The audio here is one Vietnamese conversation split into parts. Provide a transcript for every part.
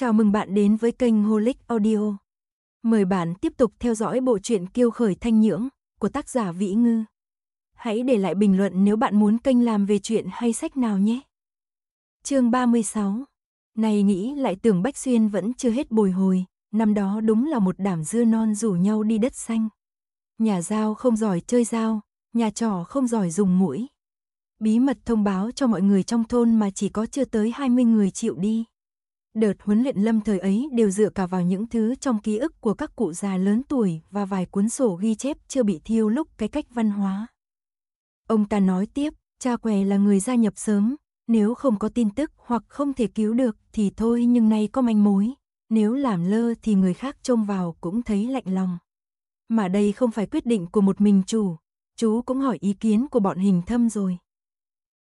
Chào mừng bạn đến với kênh Holic Audio. Mời bạn tiếp tục theo dõi bộ truyện Kiêu khởi thanh nhưỡng của tác giả Vĩ Ngư. Hãy để lại bình luận nếu bạn muốn kênh làm về chuyện hay sách nào nhé. Chương 36. Này nghĩ lại tưởng Bách Xuyên vẫn chưa hết bồi hồi, năm đó đúng là một đảm dưa non rủ nhau đi đất xanh. Nhà giao không giỏi chơi giao, nhà trò không giỏi dùng mũi. Bí mật thông báo cho mọi người trong thôn mà chỉ có chưa tới 20 người chịu đi. Đợt huấn luyện lâm thời ấy đều dựa cả vào những thứ trong ký ức của các cụ già lớn tuổi và vài cuốn sổ ghi chép chưa bị thiêu lúc cái cách văn hóa. Ông ta nói tiếp, cha què là người gia nhập sớm, nếu không có tin tức hoặc không thể cứu được thì thôi nhưng nay có manh mối, nếu làm lơ thì người khác trông vào cũng thấy lạnh lòng. Mà đây không phải quyết định của một mình chủ, chú cũng hỏi ý kiến của bọn hình thâm rồi.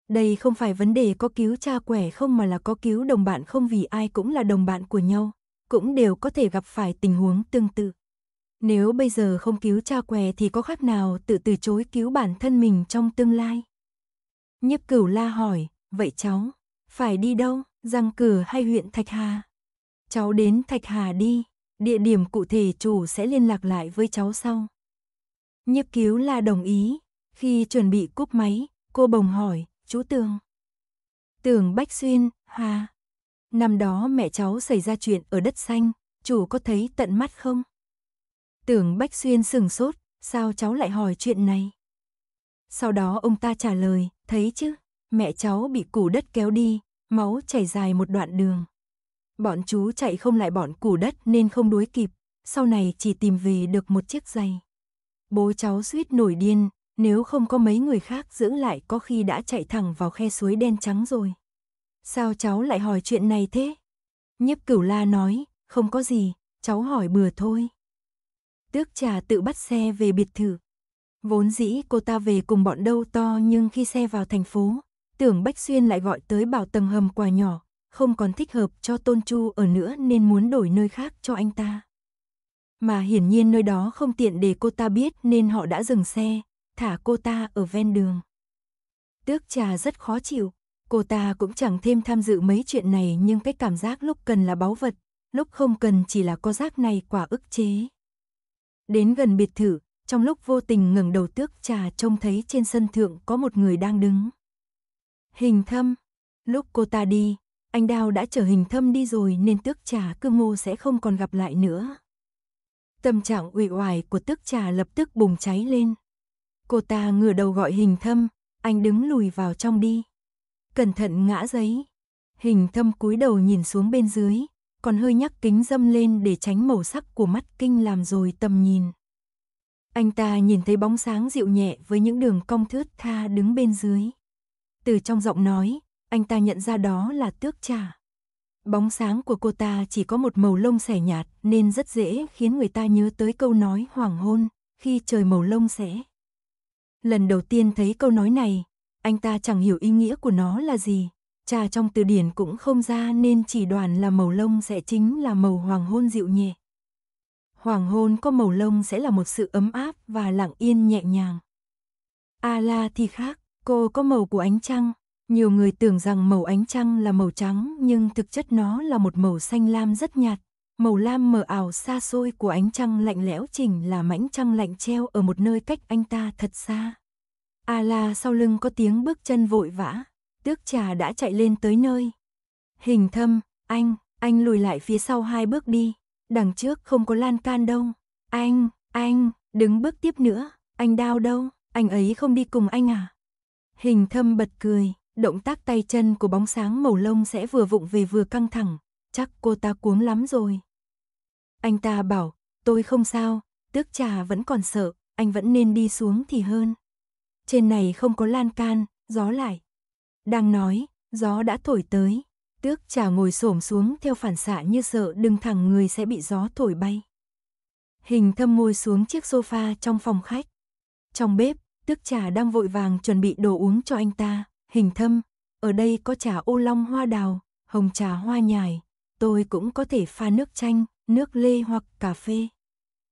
Đây không phải vấn đề có cứu cha quẻ không mà là có cứu đồng bạn không vì ai cũng là đồng bạn của nhau, cũng đều có thể gặp phải tình huống tương tự. Nếu bây giờ không cứu cha què thì có khác nào tự từ chối cứu bản thân mình trong tương lai? nhếp cửu la hỏi, vậy cháu, phải đi đâu, răng cửa hay huyện Thạch Hà? Cháu đến Thạch Hà đi, địa điểm cụ thể chủ sẽ liên lạc lại với cháu sau. nhếp cứu la đồng ý, khi chuẩn bị cúp máy, cô bồng hỏi, chú Tường. Tường Bách Xuyên, Hòa. Năm đó mẹ cháu xảy ra chuyện ở đất xanh, chủ có thấy tận mắt không? tường Bách Xuyên sừng sốt, sao cháu lại hỏi chuyện này? Sau đó ông ta trả lời, thấy chứ, mẹ cháu bị củ đất kéo đi, máu chảy dài một đoạn đường. Bọn chú chạy không lại bọn củ đất nên không đuối kịp, sau này chỉ tìm về được một chiếc giày. Bố cháu suýt nổi điên, nếu không có mấy người khác giữ lại có khi đã chạy thẳng vào khe suối đen trắng rồi. Sao cháu lại hỏi chuyện này thế? Nhiếp cửu la nói, không có gì, cháu hỏi bừa thôi. Tước trà tự bắt xe về biệt thự. Vốn dĩ cô ta về cùng bọn đâu to nhưng khi xe vào thành phố, tưởng Bách Xuyên lại gọi tới bảo tầng hầm quà nhỏ, không còn thích hợp cho Tôn Chu ở nữa nên muốn đổi nơi khác cho anh ta. Mà hiển nhiên nơi đó không tiện để cô ta biết nên họ đã dừng xe, thả cô ta ở ven đường. Tước trà rất khó chịu, cô ta cũng chẳng thêm tham dự mấy chuyện này nhưng cái cảm giác lúc cần là báu vật, lúc không cần chỉ là có rác này quả ức chế. Đến gần biệt thự, trong lúc vô tình ngẩng đầu tước trà trông thấy trên sân thượng có một người đang đứng. Hình thâm, lúc cô ta đi, anh Đào đã chở hình thâm đi rồi nên tước trà cư ngô sẽ không còn gặp lại nữa. Tâm trạng uể oải của tước trà lập tức bùng cháy lên. Cô ta ngửa đầu gọi hình thâm, anh đứng lùi vào trong đi. Cẩn thận ngã giấy. Hình thâm cúi đầu nhìn xuống bên dưới, còn hơi nhắc kính dâm lên để tránh màu sắc của mắt kinh làm rồi tầm nhìn. Anh ta nhìn thấy bóng sáng dịu nhẹ với những đường cong thướt tha đứng bên dưới. Từ trong giọng nói, anh ta nhận ra đó là tước trà. Bóng sáng của cô ta chỉ có một màu lông xẻ nhạt nên rất dễ khiến người ta nhớ tới câu nói hoàng hôn khi trời màu lông xẻ. Lần đầu tiên thấy câu nói này, anh ta chẳng hiểu ý nghĩa của nó là gì. Trà trong từ điển cũng không ra nên chỉ đoàn là màu lông sẽ chính là màu hoàng hôn dịu nhẹ. Hoàng hôn có màu lông sẽ là một sự ấm áp và lặng yên nhẹ nhàng. A la thì khác, cô có màu của ánh trăng. Nhiều người tưởng rằng màu ánh trăng là màu trắng nhưng thực chất nó là một màu xanh lam rất nhạt màu lam mờ ảo xa xôi của ánh trăng lạnh lẽo chỉnh là mảnh trăng lạnh treo ở một nơi cách anh ta thật xa. à là sau lưng có tiếng bước chân vội vã, tước trà đã chạy lên tới nơi. Hình thâm, anh, anh lùi lại phía sau hai bước đi, đằng trước không có lan can đâu. Anh, anh, đứng bước tiếp nữa, anh đau đâu, anh ấy không đi cùng anh à? Hình thâm bật cười, động tác tay chân của bóng sáng màu lông sẽ vừa vụng về vừa căng thẳng, chắc cô ta cuống lắm rồi. Anh ta bảo, tôi không sao, tước trà vẫn còn sợ, anh vẫn nên đi xuống thì hơn. Trên này không có lan can, gió lại. Đang nói, gió đã thổi tới. Tước trà ngồi xổm xuống theo phản xạ như sợ đừng thẳng người sẽ bị gió thổi bay. Hình thâm ngồi xuống chiếc sofa trong phòng khách. Trong bếp, tước trà đang vội vàng chuẩn bị đồ uống cho anh ta. Hình thâm, ở đây có trà ô long hoa đào, hồng trà hoa nhài. Tôi cũng có thể pha nước chanh, nước lê hoặc cà phê.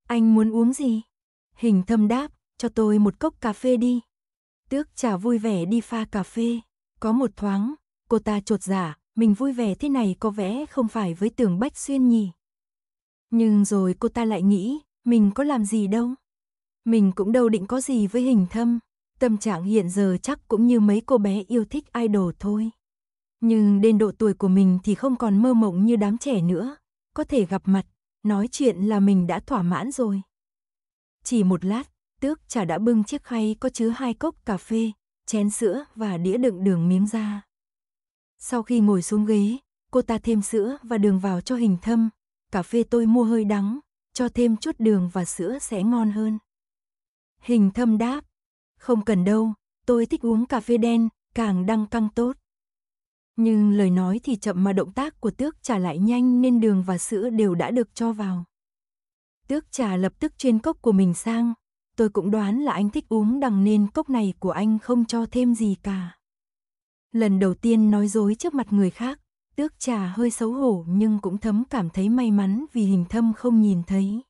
Anh muốn uống gì? Hình thâm đáp, cho tôi một cốc cà phê đi. Tước trả vui vẻ đi pha cà phê. Có một thoáng, cô ta trột giả, dạ, mình vui vẻ thế này có vẻ không phải với tường Bách Xuyên nhỉ. Nhưng rồi cô ta lại nghĩ, mình có làm gì đâu. Mình cũng đâu định có gì với hình thâm. Tâm trạng hiện giờ chắc cũng như mấy cô bé yêu thích idol thôi. Nhưng đến độ tuổi của mình thì không còn mơ mộng như đám trẻ nữa có thể gặp mặt, nói chuyện là mình đã thỏa mãn rồi. Chỉ một lát, tước trà đã bưng chiếc khay có chứa hai cốc cà phê, chén sữa và đĩa đựng đường miếng ra. Sau khi ngồi xuống ghế, cô ta thêm sữa và đường vào cho hình thâm, cà phê tôi mua hơi đắng, cho thêm chút đường và sữa sẽ ngon hơn. Hình thâm đáp, không cần đâu, tôi thích uống cà phê đen, càng đăng căng tốt. Nhưng lời nói thì chậm mà động tác của tước trà lại nhanh nên đường và sữa đều đã được cho vào. Tước trà lập tức chuyên cốc của mình sang, tôi cũng đoán là anh thích uống đằng nên cốc này của anh không cho thêm gì cả. Lần đầu tiên nói dối trước mặt người khác, tước trà hơi xấu hổ nhưng cũng thấm cảm thấy may mắn vì hình thâm không nhìn thấy.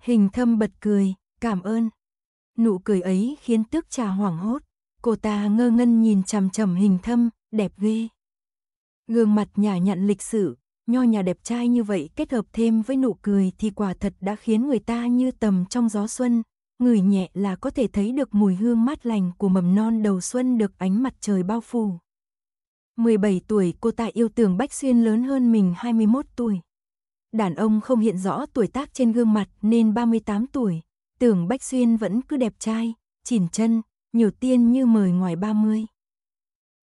Hình thâm bật cười, cảm ơn. Nụ cười ấy khiến tước trà hoảng hốt, cô ta ngơ ngân nhìn chằm chằm hình thâm, đẹp ghê. Gương mặt nhà nhận lịch sử, nho nhà đẹp trai như vậy kết hợp thêm với nụ cười thì quả thật đã khiến người ta như tầm trong gió xuân, người nhẹ là có thể thấy được mùi hương mát lành của mầm non đầu xuân được ánh mặt trời bao phủ. 17 tuổi cô ta yêu tưởng Bách Xuyên lớn hơn mình 21 tuổi. Đàn ông không hiện rõ tuổi tác trên gương mặt nên 38 tuổi, tưởng Bách Xuyên vẫn cứ đẹp trai, chỉn chân, nhiều tiên như mời ngoài 30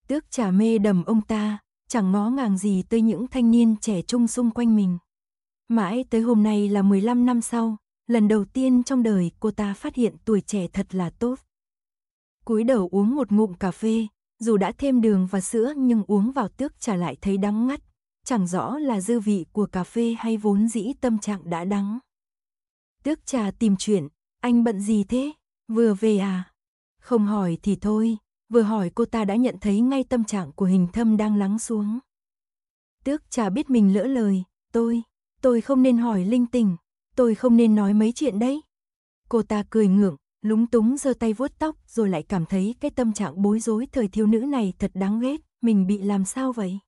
tước trà mê đầm ông ta, chẳng ngó ngàng gì tới những thanh niên trẻ trung xung quanh mình. Mãi tới hôm nay là 15 năm sau, lần đầu tiên trong đời cô ta phát hiện tuổi trẻ thật là tốt. Cúi đầu uống một ngụm cà phê, dù đã thêm đường và sữa nhưng uống vào tước trà lại thấy đắng ngắt, chẳng rõ là dư vị của cà phê hay vốn dĩ tâm trạng đã đắng. Tước trà tìm chuyện, anh bận gì thế? Vừa về à? Không hỏi thì thôi, vừa hỏi cô ta đã nhận thấy ngay tâm trạng của hình thâm đang lắng xuống. Tước chả biết mình lỡ lời, tôi, tôi không nên hỏi linh tình, tôi không nên nói mấy chuyện đấy. Cô ta cười ngượng, lúng túng giơ tay vuốt tóc rồi lại cảm thấy cái tâm trạng bối rối thời thiếu nữ này thật đáng ghét, mình bị làm sao vậy?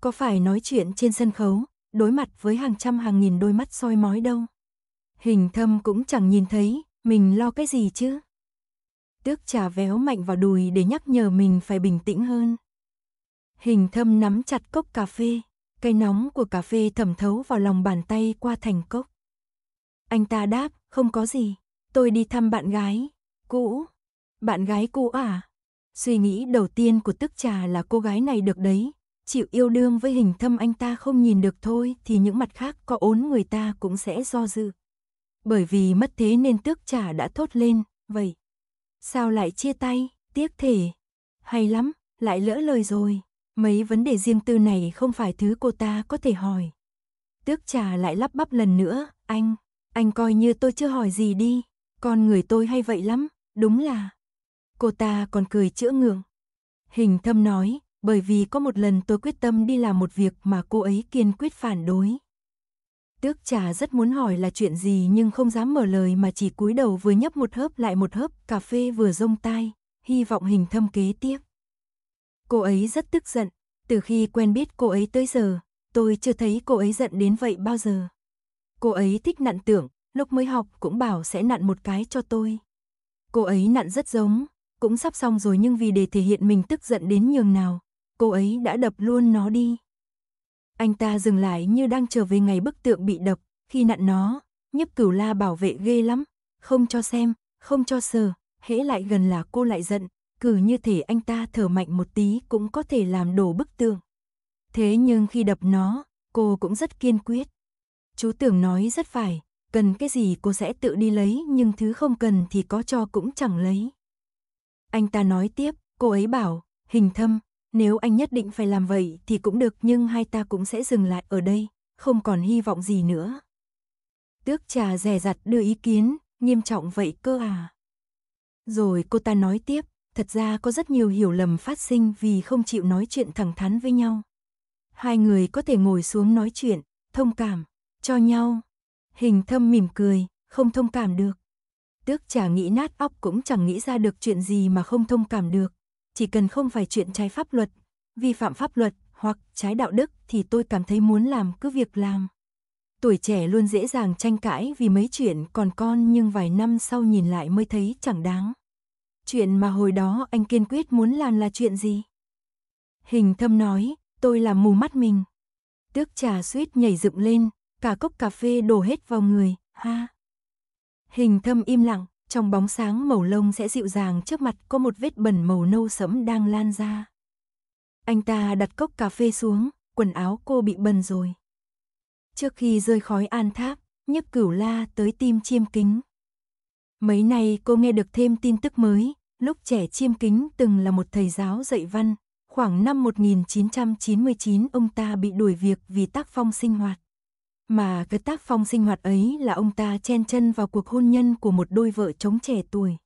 Có phải nói chuyện trên sân khấu, đối mặt với hàng trăm hàng nghìn đôi mắt soi mói đâu? Hình thâm cũng chẳng nhìn thấy, mình lo cái gì chứ? tức trà véo mạnh vào đùi để nhắc nhở mình phải bình tĩnh hơn. Hình thâm nắm chặt cốc cà phê, cây nóng của cà phê thẩm thấu vào lòng bàn tay qua thành cốc. Anh ta đáp, không có gì, tôi đi thăm bạn gái, cũ. Bạn gái cũ à? Suy nghĩ đầu tiên của tức trà là cô gái này được đấy, chịu yêu đương với hình thâm anh ta không nhìn được thôi thì những mặt khác có ốn người ta cũng sẽ do dự. Bởi vì mất thế nên tước trà đã thốt lên, vậy. Sao lại chia tay, tiếc thể. Hay lắm, lại lỡ lời rồi. Mấy vấn đề riêng tư này không phải thứ cô ta có thể hỏi. Tước trà lại lắp bắp lần nữa, anh, anh coi như tôi chưa hỏi gì đi. Con người tôi hay vậy lắm, đúng là. Cô ta còn cười chữa ngượng. Hình thâm nói, bởi vì có một lần tôi quyết tâm đi làm một việc mà cô ấy kiên quyết phản đối. Tước trà rất muốn hỏi là chuyện gì nhưng không dám mở lời mà chỉ cúi đầu vừa nhấp một hớp lại một hớp cà phê vừa rông tai, hy vọng hình thâm kế tiếp. Cô ấy rất tức giận, từ khi quen biết cô ấy tới giờ, tôi chưa thấy cô ấy giận đến vậy bao giờ. Cô ấy thích nặn tưởng, lúc mới học cũng bảo sẽ nặn một cái cho tôi. Cô ấy nặn rất giống, cũng sắp xong rồi nhưng vì để thể hiện mình tức giận đến nhường nào, cô ấy đã đập luôn nó đi. Anh ta dừng lại như đang chờ về ngày bức tượng bị đập, khi nặn nó, nhấp cửu la bảo vệ ghê lắm, không cho xem, không cho sờ, hễ lại gần là cô lại giận, cử như thể anh ta thở mạnh một tí cũng có thể làm đổ bức tượng. Thế nhưng khi đập nó, cô cũng rất kiên quyết. Chú tưởng nói rất phải, cần cái gì cô sẽ tự đi lấy nhưng thứ không cần thì có cho cũng chẳng lấy. Anh ta nói tiếp, cô ấy bảo, hình thâm, nếu anh nhất định phải làm vậy thì cũng được nhưng hai ta cũng sẽ dừng lại ở đây, không còn hy vọng gì nữa. Tước trà rẻ rặt đưa ý kiến, nghiêm trọng vậy cơ à. Rồi cô ta nói tiếp, thật ra có rất nhiều hiểu lầm phát sinh vì không chịu nói chuyện thẳng thắn với nhau. Hai người có thể ngồi xuống nói chuyện, thông cảm, cho nhau. Hình thâm mỉm cười, không thông cảm được. Tước trà nghĩ nát óc cũng chẳng nghĩ ra được chuyện gì mà không thông cảm được chỉ cần không phải chuyện trái pháp luật, vi phạm pháp luật hoặc trái đạo đức thì tôi cảm thấy muốn làm cứ việc làm. Tuổi trẻ luôn dễ dàng tranh cãi vì mấy chuyện còn con nhưng vài năm sau nhìn lại mới thấy chẳng đáng. Chuyện mà hồi đó anh kiên quyết muốn làm là chuyện gì? Hình thâm nói, tôi làm mù mắt mình. Tước trà suýt nhảy dựng lên, cả cốc cà phê đổ hết vào người, ha. Hình thâm im lặng, trong bóng sáng màu lông sẽ dịu dàng trước mặt có một vết bẩn màu nâu sẫm đang lan ra. Anh ta đặt cốc cà phê xuống, quần áo cô bị bẩn rồi. Trước khi rơi khói an tháp, nhấp cửu la tới tim chiêm kính. Mấy nay cô nghe được thêm tin tức mới, lúc trẻ chiêm kính từng là một thầy giáo dạy văn, khoảng năm 1999 ông ta bị đuổi việc vì tác phong sinh hoạt. Mà cái tác phong sinh hoạt ấy là ông ta chen chân vào cuộc hôn nhân của một đôi vợ chống trẻ tuổi.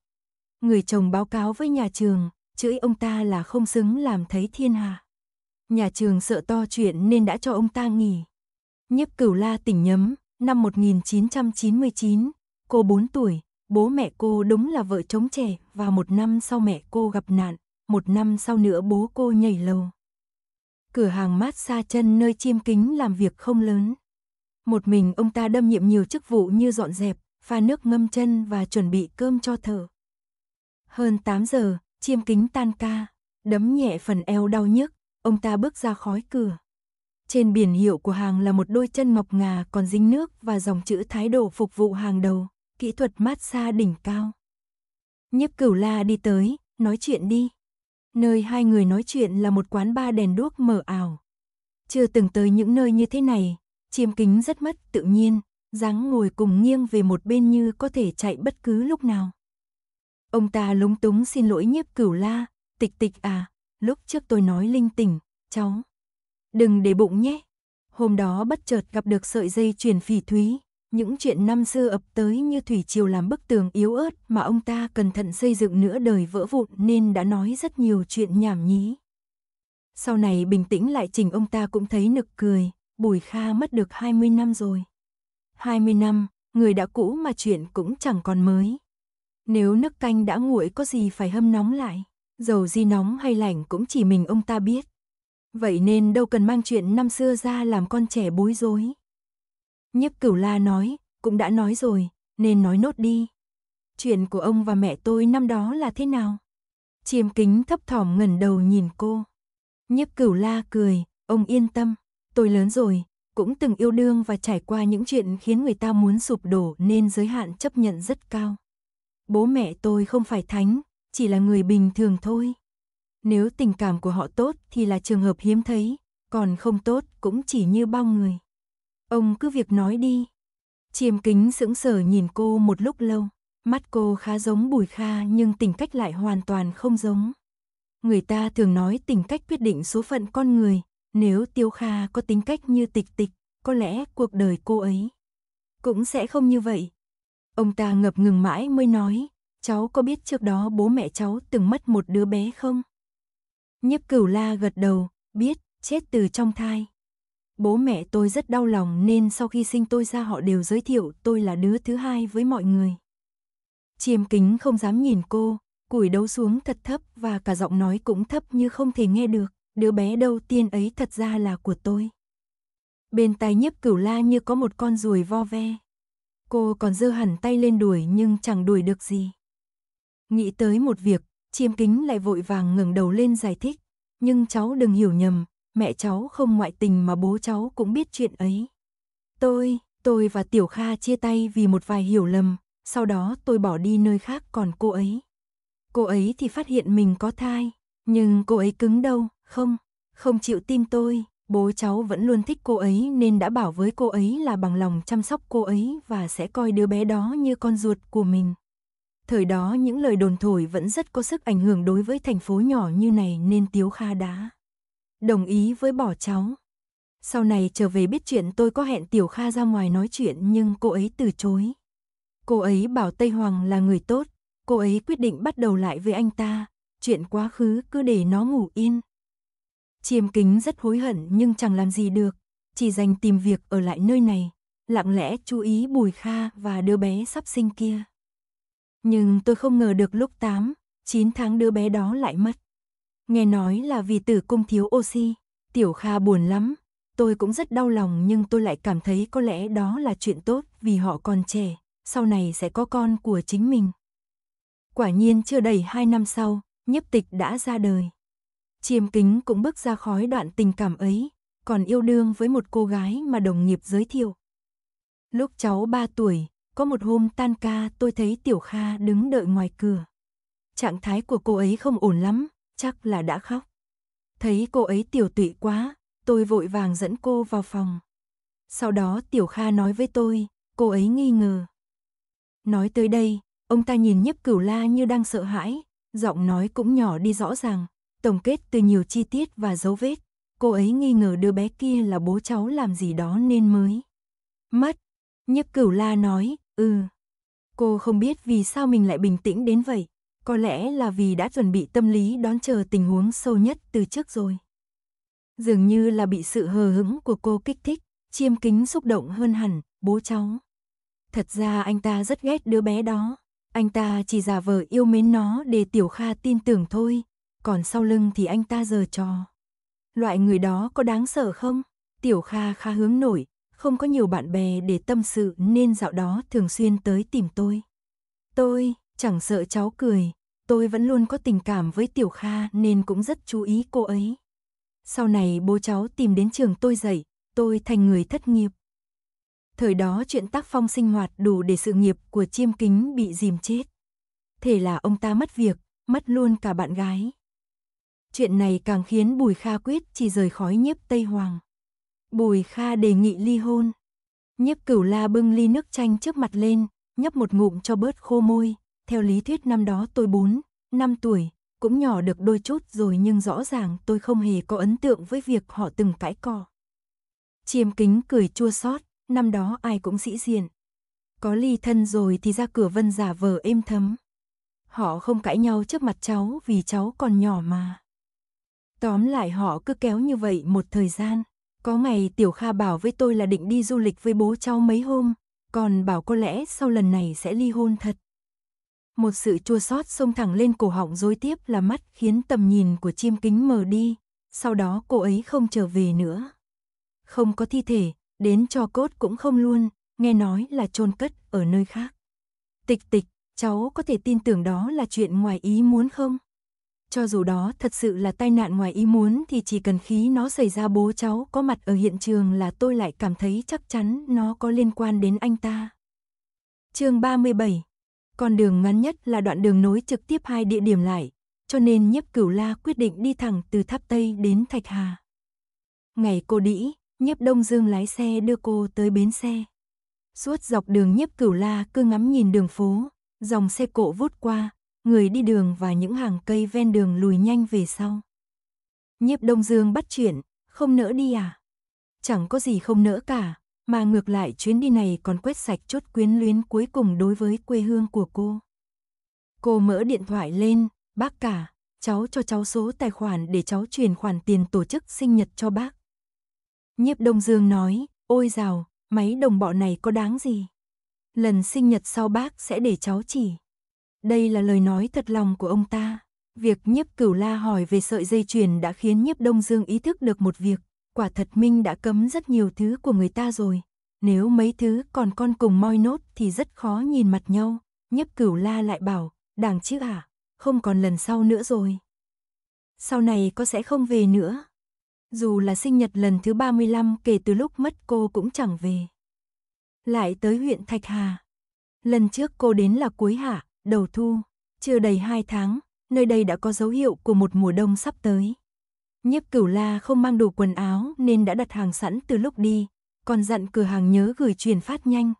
Người chồng báo cáo với nhà trường, chửi ông ta là không xứng làm thấy thiên hạ. Nhà trường sợ to chuyện nên đã cho ông ta nghỉ. Nhiếp cửu la tỉnh nhấm, năm 1999, cô 4 tuổi, bố mẹ cô đúng là vợ chống trẻ và một năm sau mẹ cô gặp nạn, một năm sau nữa bố cô nhảy lầu. Cửa hàng mát xa chân nơi chiêm kính làm việc không lớn. Một mình ông ta đâm nhiệm nhiều chức vụ như dọn dẹp, pha nước ngâm chân và chuẩn bị cơm cho thở. Hơn 8 giờ, chiêm kính tan ca, đấm nhẹ phần eo đau nhức, ông ta bước ra khói cửa. Trên biển hiệu của hàng là một đôi chân ngọc ngà còn dính nước và dòng chữ thái độ phục vụ hàng đầu, kỹ thuật massage đỉnh cao. Nhiếp cửu la đi tới, nói chuyện đi. Nơi hai người nói chuyện là một quán ba đèn đuốc mờ ảo. Chưa từng tới những nơi như thế này, chiêm kính rất mất tự nhiên, dáng ngồi cùng nghiêng về một bên như có thể chạy bất cứ lúc nào. Ông ta lúng túng xin lỗi nhiếp cửu la, tịch tịch à, lúc trước tôi nói linh tỉnh, cháu. Đừng để bụng nhé. Hôm đó bất chợt gặp được sợi dây chuyền phỉ thúy, những chuyện năm xưa ập tới như thủy triều làm bức tường yếu ớt mà ông ta cẩn thận xây dựng nửa đời vỡ vụn nên đã nói rất nhiều chuyện nhảm nhí. Sau này bình tĩnh lại trình ông ta cũng thấy nực cười, Bùi Kha mất được 20 năm rồi. 20 năm, người đã cũ mà chuyện cũng chẳng còn mới. Nếu nước canh đã nguội có gì phải hâm nóng lại, dầu gì nóng hay lạnh cũng chỉ mình ông ta biết. Vậy nên đâu cần mang chuyện năm xưa ra làm con trẻ bối rối. Nhiếp cửu la nói, cũng đã nói rồi, nên nói nốt đi. Chuyện của ông và mẹ tôi năm đó là thế nào? Chiêm kính thấp thỏm ngẩn đầu nhìn cô. Nhiếp cửu la cười, ông yên tâm. Tôi lớn rồi, cũng từng yêu đương và trải qua những chuyện khiến người ta muốn sụp đổ nên giới hạn chấp nhận rất cao. Bố mẹ tôi không phải thánh, chỉ là người bình thường thôi. Nếu tình cảm của họ tốt thì là trường hợp hiếm thấy, còn không tốt cũng chỉ như bao người. Ông cứ việc nói đi. Chiêm kính sững sờ nhìn cô một lúc lâu, mắt cô khá giống bùi kha nhưng tính cách lại hoàn toàn không giống. Người ta thường nói tính cách quyết định số phận con người, nếu Tiêu Kha có tính cách như tịch tịch, có lẽ cuộc đời cô ấy cũng sẽ không như vậy. Ông ta ngập ngừng mãi mới nói, cháu có biết trước đó bố mẹ cháu từng mất một đứa bé không? Nhiếp cửu la gật đầu, biết, chết từ trong thai. Bố mẹ tôi rất đau lòng nên sau khi sinh tôi ra họ đều giới thiệu tôi là đứa thứ hai với mọi người. Chiêm kính không dám nhìn cô, cúi đầu xuống thật thấp và cả giọng nói cũng thấp như không thể nghe được đứa bé đầu tiên ấy thật ra là của tôi. Bên tay nhiếp cửu la như có một con ruồi vo ve. Cô còn giơ hẳn tay lên đuổi nhưng chẳng đuổi được gì. Nghĩ tới một việc, chiêm kính lại vội vàng ngẩng đầu lên giải thích. Nhưng cháu đừng hiểu nhầm, mẹ cháu không ngoại tình mà bố cháu cũng biết chuyện ấy. Tôi, tôi và Tiểu Kha chia tay vì một vài hiểu lầm, sau đó tôi bỏ đi nơi khác còn cô ấy. Cô ấy thì phát hiện mình có thai, nhưng cô ấy cứng đâu, không, không chịu tin tôi, bố cháu vẫn luôn thích cô ấy nên đã bảo với cô ấy là bằng lòng chăm sóc cô ấy và sẽ coi đứa bé đó như con ruột của mình. Thời đó những lời đồn thổi vẫn rất có sức ảnh hưởng đối với thành phố nhỏ như này nên Tiếu Kha đã đồng ý với bỏ cháu. Sau này trở về biết chuyện tôi có hẹn Tiểu Kha ra ngoài nói chuyện nhưng cô ấy từ chối. Cô ấy bảo Tây Hoàng là người tốt, cô ấy quyết định bắt đầu lại với anh ta, chuyện quá khứ cứ để nó ngủ yên. Chiêm kính rất hối hận nhưng chẳng làm gì được, chỉ dành tìm việc ở lại nơi này, lặng lẽ chú ý Bùi Kha và đứa bé sắp sinh kia. Nhưng tôi không ngờ được lúc 8, 9 tháng đứa bé đó lại mất. Nghe nói là vì tử cung thiếu oxy, Tiểu Kha buồn lắm, tôi cũng rất đau lòng nhưng tôi lại cảm thấy có lẽ đó là chuyện tốt vì họ còn trẻ, sau này sẽ có con của chính mình. Quả nhiên chưa đầy 2 năm sau, nhiếp tịch đã ra đời. Chiêm kính cũng bước ra khỏi đoạn tình cảm ấy, còn yêu đương với một cô gái mà đồng nghiệp giới thiệu. Lúc cháu 3 tuổi, có một hôm tan ca tôi thấy Tiểu Kha đứng đợi ngoài cửa. Trạng thái của cô ấy không ổn lắm, chắc là đã khóc. Thấy cô ấy tiểu tụy quá, tôi vội vàng dẫn cô vào phòng. Sau đó Tiểu Kha nói với tôi, cô ấy nghi ngờ. Nói tới đây, ông ta nhìn nhấp cửu la như đang sợ hãi, giọng nói cũng nhỏ đi rõ ràng. Tổng kết từ nhiều chi tiết và dấu vết, cô ấy nghi ngờ đứa bé kia là bố cháu làm gì đó nên mới. Mất. Nhấp cửu la nói, ừ. Cô không biết vì sao mình lại bình tĩnh đến vậy. Có lẽ là vì đã chuẩn bị tâm lý đón chờ tình huống sâu nhất từ trước rồi. Dường như là bị sự hờ hững của cô kích thích, chiêm kính xúc động hơn hẳn, bố cháu. Thật ra anh ta rất ghét đứa bé đó. Anh ta chỉ giả vờ yêu mến nó để Tiểu Kha tin tưởng thôi, còn sau lưng thì anh ta giờ cho Loại người đó có đáng sợ không? Tiểu Kha khá hướng nổi, không có nhiều bạn bè để tâm sự nên dạo đó thường xuyên tới tìm tôi. Tôi chẳng sợ cháu cười, tôi vẫn luôn có tình cảm với Tiểu Kha nên cũng rất chú ý cô ấy. Sau này bố cháu tìm đến trường tôi dạy, tôi thành người thất nghiệp. Thời đó chuyện tác phong sinh hoạt đủ để sự nghiệp của chiêm kính bị dìm chết. Thế là ông ta mất việc, mất luôn cả bạn gái chuyện này càng khiến Bùi Kha quyết chỉ rời khói nhiếp Tây Hoàng. Bùi Kha đề nghị ly hôn. Nhiếp cửu la bưng ly nước chanh trước mặt lên, nhấp một ngụm cho bớt khô môi. Theo lý thuyết năm đó tôi 4, 5 tuổi, cũng nhỏ được đôi chút rồi nhưng rõ ràng tôi không hề có ấn tượng với việc họ từng cãi cọ. Chiêm kính cười chua xót, năm đó ai cũng sĩ diện. Có ly thân rồi thì ra cửa vân giả vờ êm thấm. Họ không cãi nhau trước mặt cháu vì cháu còn nhỏ mà. Tóm lại họ cứ kéo như vậy một thời gian. Có ngày Tiểu Kha bảo với tôi là định đi du lịch với bố cháu mấy hôm, còn bảo có lẽ sau lần này sẽ ly hôn thật. Một sự chua xót xông thẳng lên cổ họng dối tiếp là mắt khiến tầm nhìn của chim kính mờ đi, sau đó cô ấy không trở về nữa. Không có thi thể, đến cho cốt cũng không luôn, nghe nói là chôn cất ở nơi khác. Tịch tịch, cháu có thể tin tưởng đó là chuyện ngoài ý muốn không? Cho dù đó thật sự là tai nạn ngoài ý muốn thì chỉ cần khí nó xảy ra bố cháu có mặt ở hiện trường là tôi lại cảm thấy chắc chắn nó có liên quan đến anh ta. chương 37 Con đường ngắn nhất là đoạn đường nối trực tiếp hai địa điểm lại, cho nên nhiếp cửu la quyết định đi thẳng từ tháp Tây đến Thạch Hà. Ngày cô đĩ, nhiếp Đông Dương lái xe đưa cô tới bến xe. Suốt dọc đường nhiếp cửu la cứ ngắm nhìn đường phố, dòng xe cộ vút qua, người đi đường và những hàng cây ven đường lùi nhanh về sau. Nhiếp Đông Dương bắt chuyện, không nỡ đi à? Chẳng có gì không nỡ cả, mà ngược lại chuyến đi này còn quét sạch chốt quyến luyến cuối cùng đối với quê hương của cô. Cô mở điện thoại lên, bác cả, cháu cho cháu số tài khoản để cháu chuyển khoản tiền tổ chức sinh nhật cho bác. Nhiếp Đông Dương nói, ôi rào, máy đồng bọ này có đáng gì? Lần sinh nhật sau bác sẽ để cháu chỉ. Đây là lời nói thật lòng của ông ta. Việc nhiếp cửu la hỏi về sợi dây chuyền đã khiến nhiếp đông dương ý thức được một việc. Quả thật Minh đã cấm rất nhiều thứ của người ta rồi. Nếu mấy thứ còn con cùng moi nốt thì rất khó nhìn mặt nhau. Nhiếp cửu la lại bảo, đảng chứ à, không còn lần sau nữa rồi. Sau này có sẽ không về nữa. Dù là sinh nhật lần thứ 35 kể từ lúc mất cô cũng chẳng về. Lại tới huyện Thạch Hà. Lần trước cô đến là cuối hạ, Đầu thu, chưa đầy hai tháng, nơi đây đã có dấu hiệu của một mùa đông sắp tới. Nhiếp Cửu La không mang đủ quần áo nên đã đặt hàng sẵn từ lúc đi, còn dặn cửa hàng nhớ gửi truyền phát nhanh.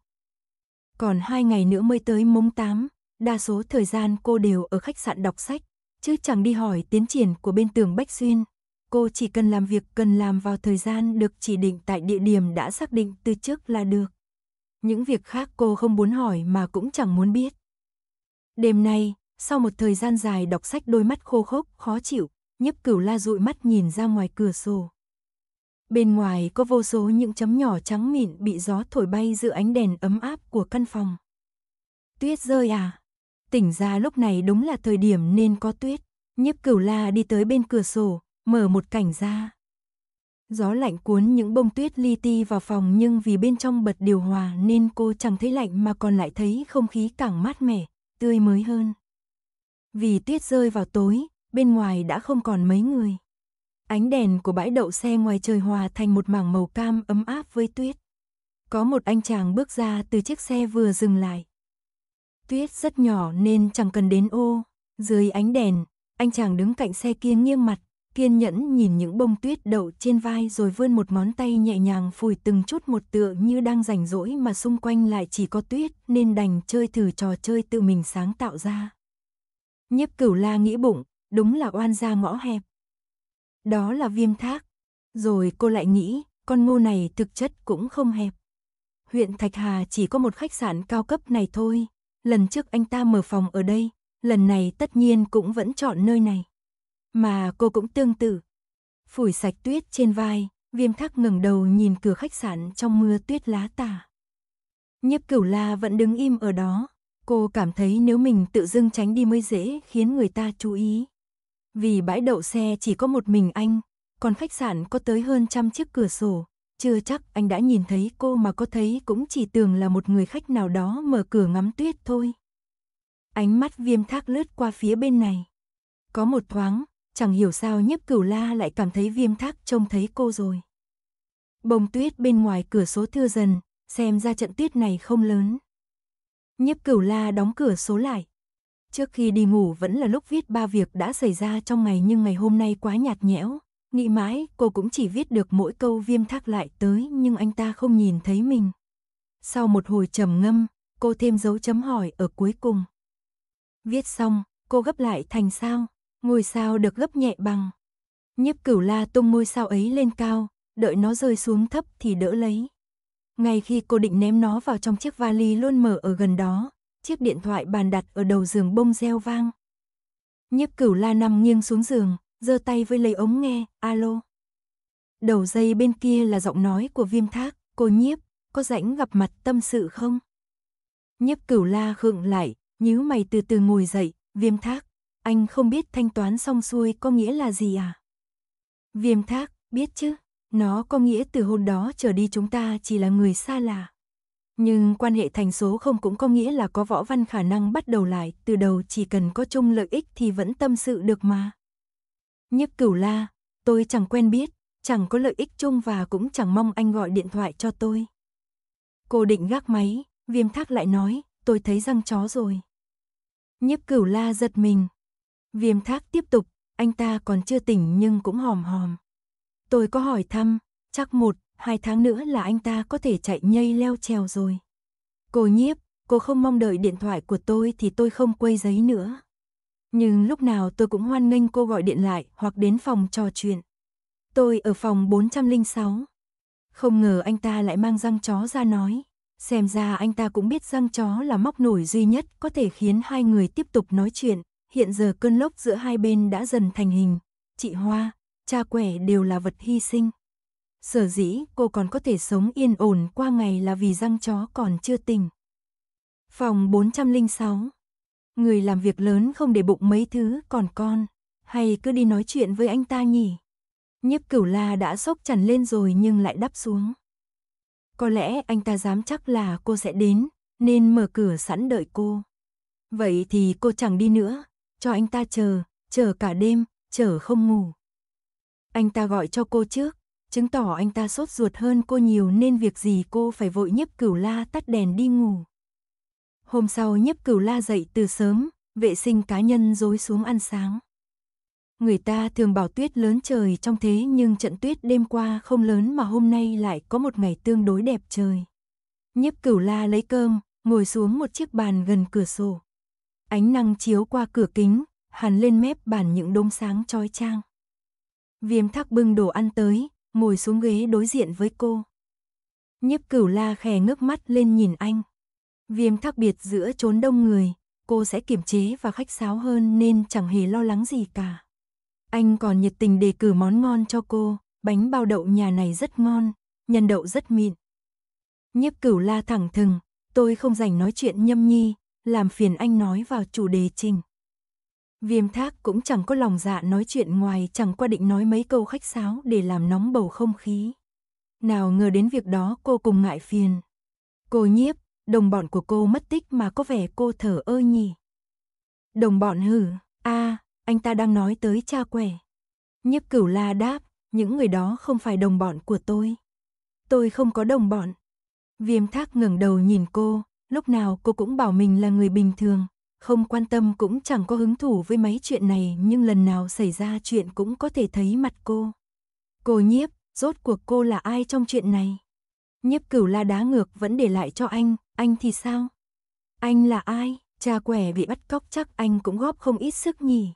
Còn hai ngày nữa mới tới mông tám, đa số thời gian cô đều ở khách sạn đọc sách, chứ chẳng đi hỏi tiến triển của bên tường Bách Xuyên. Cô chỉ cần làm việc cần làm vào thời gian được chỉ định tại địa điểm đã xác định từ trước là được. Những việc khác cô không muốn hỏi mà cũng chẳng muốn biết. Đêm nay, sau một thời gian dài đọc sách đôi mắt khô khốc, khó chịu, nhấp cửu la dụi mắt nhìn ra ngoài cửa sổ. Bên ngoài có vô số những chấm nhỏ trắng mịn bị gió thổi bay giữa ánh đèn ấm áp của căn phòng. Tuyết rơi à? Tỉnh ra lúc này đúng là thời điểm nên có tuyết. Nhiếp cửu la đi tới bên cửa sổ, mở một cảnh ra. Gió lạnh cuốn những bông tuyết li ti vào phòng nhưng vì bên trong bật điều hòa nên cô chẳng thấy lạnh mà còn lại thấy không khí càng mát mẻ, tươi mới hơn. Vì tuyết rơi vào tối, bên ngoài đã không còn mấy người. Ánh đèn của bãi đậu xe ngoài trời hòa thành một mảng màu cam ấm áp với tuyết. Có một anh chàng bước ra từ chiếc xe vừa dừng lại. Tuyết rất nhỏ nên chẳng cần đến ô. Dưới ánh đèn, anh chàng đứng cạnh xe kia nghiêng mặt, kiên nhẫn nhìn những bông tuyết đậu trên vai rồi vươn một ngón tay nhẹ nhàng phủi từng chút một tựa như đang rảnh rỗi mà xung quanh lại chỉ có tuyết nên đành chơi thử trò chơi tự mình sáng tạo ra. Nhiếp cửu la nghĩ bụng, đúng là oan gia ngõ hẹp. Đó là viêm thác. Rồi cô lại nghĩ, con ngô này thực chất cũng không hẹp. Huyện Thạch Hà chỉ có một khách sạn cao cấp này thôi. Lần trước anh ta mở phòng ở đây, lần này tất nhiên cũng vẫn chọn nơi này. Mà cô cũng tương tự. Phủi sạch tuyết trên vai, viêm thắc ngẩng đầu nhìn cửa khách sạn trong mưa tuyết lá tả. Nhiếp cửu la vẫn đứng im ở đó. Cô cảm thấy nếu mình tự dưng tránh đi mới dễ khiến người ta chú ý. Vì bãi đậu xe chỉ có một mình anh, còn khách sạn có tới hơn trăm chiếc cửa sổ. Chưa chắc anh đã nhìn thấy cô mà có thấy cũng chỉ tưởng là một người khách nào đó mở cửa ngắm tuyết thôi. Ánh mắt viêm thác lướt qua phía bên này. Có một thoáng, chẳng hiểu sao nhiếp cửu la lại cảm thấy viêm thác trông thấy cô rồi. Bông tuyết bên ngoài cửa số thưa dần, xem ra trận tuyết này không lớn. Nhiếp cửu la đóng cửa số lại. Trước khi đi ngủ vẫn là lúc viết ba việc đã xảy ra trong ngày nhưng ngày hôm nay quá nhạt nhẽo. Nghĩ mãi cô cũng chỉ viết được mỗi câu viêm thác lại tới nhưng anh ta không nhìn thấy mình. Sau một hồi trầm ngâm, cô thêm dấu chấm hỏi ở cuối cùng. Viết xong, cô gấp lại thành sao? ngôi sao được gấp nhẹ bằng. Nhiếp cửu la tung ngôi sao ấy lên cao, đợi nó rơi xuống thấp thì đỡ lấy. Ngay khi cô định ném nó vào trong chiếc vali luôn mở ở gần đó, chiếc điện thoại bàn đặt ở đầu giường bông reo vang. Nhiếp cửu la nằm nghiêng xuống giường, giơ tay với lấy ống nghe, alo. Đầu dây bên kia là giọng nói của viêm thác, cô nhiếp, có rảnh gặp mặt tâm sự không? Nhiếp cửu la khựng lại, nhíu mày từ từ ngồi dậy, viêm thác anh không biết thanh toán xong xuôi có nghĩa là gì à? Viêm thác, biết chứ, nó có nghĩa từ hôm đó trở đi chúng ta chỉ là người xa lạ. Nhưng quan hệ thành số không cũng có nghĩa là có võ văn khả năng bắt đầu lại từ đầu chỉ cần có chung lợi ích thì vẫn tâm sự được mà. Nhấp cửu la, tôi chẳng quen biết, chẳng có lợi ích chung và cũng chẳng mong anh gọi điện thoại cho tôi. Cô định gác máy, viêm thác lại nói, tôi thấy răng chó rồi. Nhấp cửu la giật mình, Viêm thác tiếp tục, anh ta còn chưa tỉnh nhưng cũng hòm hòm. Tôi có hỏi thăm, chắc một, hai tháng nữa là anh ta có thể chạy nhây leo trèo rồi. Cô nhiếp, cô không mong đợi điện thoại của tôi thì tôi không quay giấy nữa. Nhưng lúc nào tôi cũng hoan nghênh cô gọi điện lại hoặc đến phòng trò chuyện. Tôi ở phòng 406. Không ngờ anh ta lại mang răng chó ra nói. Xem ra anh ta cũng biết răng chó là móc nổi duy nhất có thể khiến hai người tiếp tục nói chuyện hiện giờ cơn lốc giữa hai bên đã dần thành hình, chị Hoa, cha quẻ đều là vật hy sinh. Sở dĩ cô còn có thể sống yên ổn qua ngày là vì răng chó còn chưa tỉnh. Phòng 406 Người làm việc lớn không để bụng mấy thứ còn con, hay cứ đi nói chuyện với anh ta nhỉ? Nhiếp cửu la đã sốc chằn lên rồi nhưng lại đắp xuống. Có lẽ anh ta dám chắc là cô sẽ đến, nên mở cửa sẵn đợi cô. Vậy thì cô chẳng đi nữa, cho anh ta chờ, chờ cả đêm, chờ không ngủ. Anh ta gọi cho cô trước, chứng tỏ anh ta sốt ruột hơn cô nhiều nên việc gì cô phải vội nhấp cửu la tắt đèn đi ngủ. Hôm sau nhấp cửu la dậy từ sớm, vệ sinh cá nhân rồi xuống ăn sáng. Người ta thường bảo tuyết lớn trời trong thế nhưng trận tuyết đêm qua không lớn mà hôm nay lại có một ngày tương đối đẹp trời. Nhấp cửu la lấy cơm, ngồi xuống một chiếc bàn gần cửa sổ. Ánh năng chiếu qua cửa kính, hàn lên mép bàn những đốm sáng chói trang. Viêm thắc bưng đồ ăn tới, ngồi xuống ghế đối diện với cô. Nhiếp cửu la khè ngước mắt lên nhìn anh. Viêm thắc biệt giữa chốn đông người, cô sẽ kiềm chế và khách sáo hơn nên chẳng hề lo lắng gì cả. Anh còn nhiệt tình đề cử món ngon cho cô, bánh bao đậu nhà này rất ngon, nhân đậu rất mịn. Nhiếp cửu la thẳng thừng, tôi không dành nói chuyện nhâm nhi, làm phiền anh nói vào chủ đề trình. Viêm thác cũng chẳng có lòng dạ nói chuyện ngoài chẳng qua định nói mấy câu khách sáo để làm nóng bầu không khí. Nào ngờ đến việc đó cô cùng ngại phiền. Cô nhiếp, đồng bọn của cô mất tích mà có vẻ cô thở ơ nhỉ. Đồng bọn hử, a à, anh ta đang nói tới cha quẻ. Nhiếp cửu la đáp, những người đó không phải đồng bọn của tôi. Tôi không có đồng bọn. Viêm thác ngẩng đầu nhìn cô, lúc nào cô cũng bảo mình là người bình thường, không quan tâm cũng chẳng có hứng thú với mấy chuyện này nhưng lần nào xảy ra chuyện cũng có thể thấy mặt cô. Cô nhiếp, rốt cuộc cô là ai trong chuyện này? Nhiếp cửu la đá ngược vẫn để lại cho anh, anh thì sao? Anh là ai? Cha quẻ bị bắt cóc chắc anh cũng góp không ít sức nhỉ.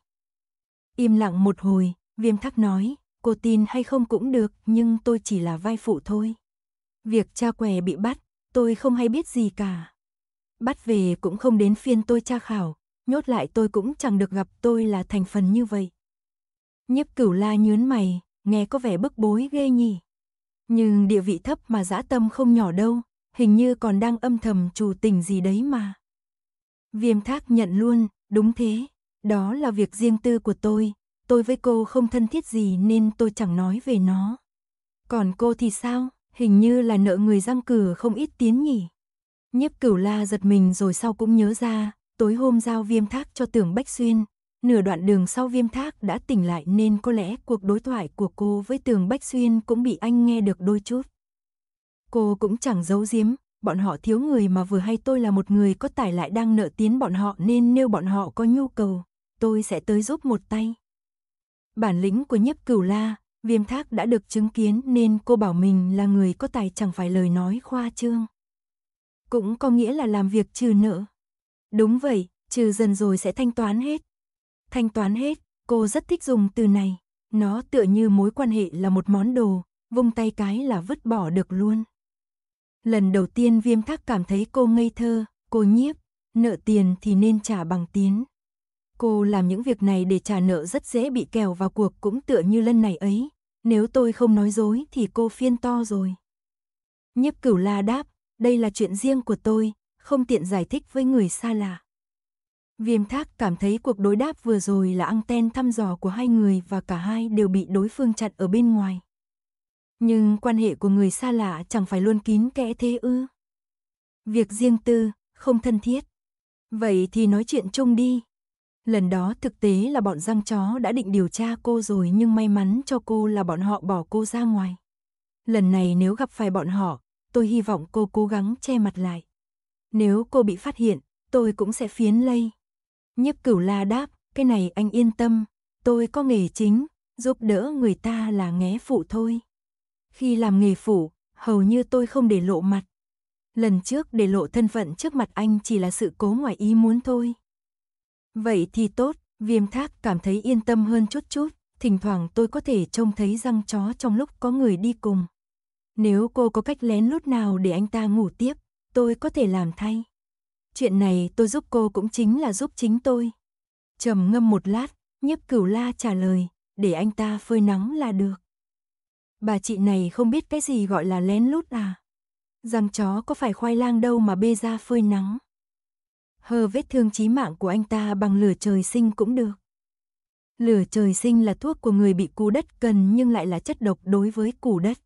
Im lặng một hồi, viêm thắc nói, cô tin hay không cũng được nhưng tôi chỉ là vai phụ thôi. Việc cha quẻ bị bắt, tôi không hay biết gì cả. Bắt về cũng không đến phiên tôi tra khảo, nhốt lại tôi cũng chẳng được gặp tôi là thành phần như vậy. Nhiếp cửu la nhướn mày, nghe có vẻ bức bối ghê nhỉ. Nhưng địa vị thấp mà dã tâm không nhỏ đâu, hình như còn đang âm thầm chủ tình gì đấy mà. Viêm thác nhận luôn, đúng thế, đó là việc riêng tư của tôi, tôi với cô không thân thiết gì nên tôi chẳng nói về nó. Còn cô thì sao, hình như là nợ người răng cửa không ít tiến nhỉ. Nhiếp cửu la giật mình rồi sau cũng nhớ ra, tối hôm giao viêm thác cho tưởng Bách Xuyên, nửa đoạn đường sau viêm thác đã tỉnh lại nên có lẽ cuộc đối thoại của cô với tường Bách Xuyên cũng bị anh nghe được đôi chút. Cô cũng chẳng giấu giếm, bọn họ thiếu người mà vừa hay tôi là một người có tài lại đang nợ tiến bọn họ nên nếu bọn họ có nhu cầu, tôi sẽ tới giúp một tay. Bản lĩnh của nhấp cửu la, viêm thác đã được chứng kiến nên cô bảo mình là người có tài chẳng phải lời nói khoa trương cũng có nghĩa là làm việc trừ nợ. Đúng vậy, trừ dần rồi sẽ thanh toán hết. Thanh toán hết, cô rất thích dùng từ này. Nó tựa như mối quan hệ là một món đồ, vung tay cái là vứt bỏ được luôn. Lần đầu tiên viêm thắc cảm thấy cô ngây thơ, cô nhiếp, nợ tiền thì nên trả bằng tiến. Cô làm những việc này để trả nợ rất dễ bị kèo vào cuộc cũng tựa như lần này ấy. Nếu tôi không nói dối thì cô phiên to rồi. Nhiếp cửu la đáp, đây là chuyện riêng của tôi, không tiện giải thích với người xa lạ. Viêm thác cảm thấy cuộc đối đáp vừa rồi là ăn ten thăm dò của hai người và cả hai đều bị đối phương chặn ở bên ngoài. Nhưng quan hệ của người xa lạ chẳng phải luôn kín kẽ thế ư. Việc riêng tư, không thân thiết. Vậy thì nói chuyện chung đi. Lần đó thực tế là bọn răng chó đã định điều tra cô rồi nhưng may mắn cho cô là bọn họ bỏ cô ra ngoài. Lần này nếu gặp phải bọn họ, tôi hy vọng cô cố gắng che mặt lại. Nếu cô bị phát hiện, tôi cũng sẽ phiến lây. Nhiếp cửu la đáp, cái này anh yên tâm, tôi có nghề chính, giúp đỡ người ta là nghé phụ thôi. Khi làm nghề phụ, hầu như tôi không để lộ mặt. Lần trước để lộ thân phận trước mặt anh chỉ là sự cố ngoài ý muốn thôi. Vậy thì tốt, viêm thác cảm thấy yên tâm hơn chút chút, thỉnh thoảng tôi có thể trông thấy răng chó trong lúc có người đi cùng. Nếu cô có cách lén lút nào để anh ta ngủ tiếp, tôi có thể làm thay. Chuyện này tôi giúp cô cũng chính là giúp chính tôi. Trầm ngâm một lát, nhiếp cửu la trả lời, để anh ta phơi nắng là được. Bà chị này không biết cái gì gọi là lén lút à? Răng chó có phải khoai lang đâu mà bê ra phơi nắng. Hờ vết thương chí mạng của anh ta bằng lửa trời sinh cũng được. Lửa trời sinh là thuốc của người bị cú đất cần nhưng lại là chất độc đối với củ đất.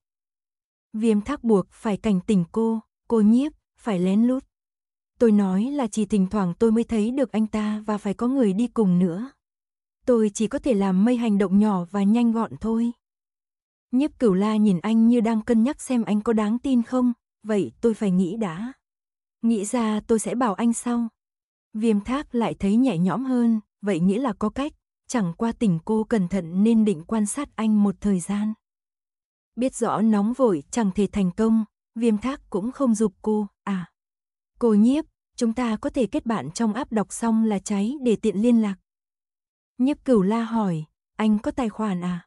Viêm thác buộc phải cảnh tỉnh cô, cô nhiếp, phải lén lút. Tôi nói là chỉ thỉnh thoảng tôi mới thấy được anh ta và phải có người đi cùng nữa. Tôi chỉ có thể làm mây hành động nhỏ và nhanh gọn thôi. Nhiếp cửu la nhìn anh như đang cân nhắc xem anh có đáng tin không, vậy tôi phải nghĩ đã. Nghĩ ra tôi sẽ bảo anh sau. Viêm thác lại thấy nhẹ nhõm hơn, vậy nghĩa là có cách, chẳng qua tỉnh cô cẩn thận nên định quan sát anh một thời gian biết rõ nóng vội chẳng thể thành công, viêm thác cũng không dục cô, à. Cô nhiếp, chúng ta có thể kết bạn trong áp đọc xong là cháy để tiện liên lạc. Nhiếp cửu la hỏi, anh có tài khoản à?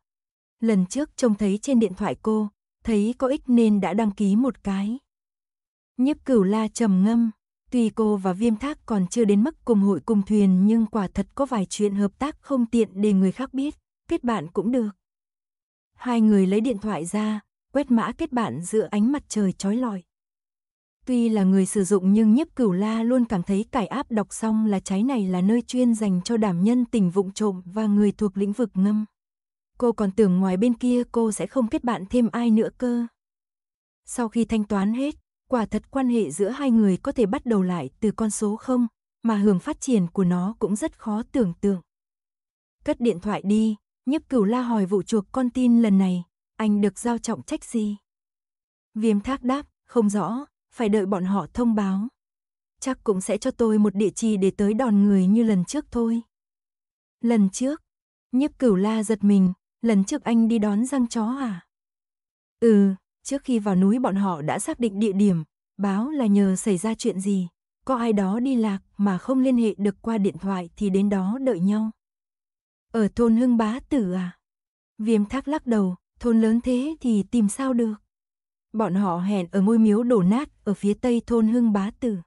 Lần trước trông thấy trên điện thoại cô, thấy có ích nên đã đăng ký một cái. Nhiếp cửu la trầm ngâm, tuy cô và viêm thác còn chưa đến mức cùng hội cùng thuyền nhưng quả thật có vài chuyện hợp tác không tiện để người khác biết, kết bạn cũng được. Hai người lấy điện thoại ra, quét mã kết bạn giữa ánh mặt trời chói lọi. Tuy là người sử dụng nhưng nhiếp cửu la luôn cảm thấy cải áp đọc xong là trái này là nơi chuyên dành cho đảm nhân tình vụng trộm và người thuộc lĩnh vực ngâm. Cô còn tưởng ngoài bên kia cô sẽ không kết bạn thêm ai nữa cơ. Sau khi thanh toán hết, quả thật quan hệ giữa hai người có thể bắt đầu lại từ con số không, mà hưởng phát triển của nó cũng rất khó tưởng tượng. Cất điện thoại đi, Nhiếp cửu la hỏi vụ chuộc con tin lần này, anh được giao trọng trách gì? Viêm thác đáp, không rõ, phải đợi bọn họ thông báo. Chắc cũng sẽ cho tôi một địa chỉ để tới đòn người như lần trước thôi. Lần trước, nhiếp cửu la giật mình, lần trước anh đi đón răng chó à? Ừ, trước khi vào núi bọn họ đã xác định địa điểm, báo là nhờ xảy ra chuyện gì, có ai đó đi lạc mà không liên hệ được qua điện thoại thì đến đó đợi nhau. Ở thôn Hưng Bá Tử à? Viêm thác lắc đầu, thôn lớn thế thì tìm sao được. Bọn họ hẹn ở ngôi miếu đổ nát ở phía tây thôn Hưng Bá Tử.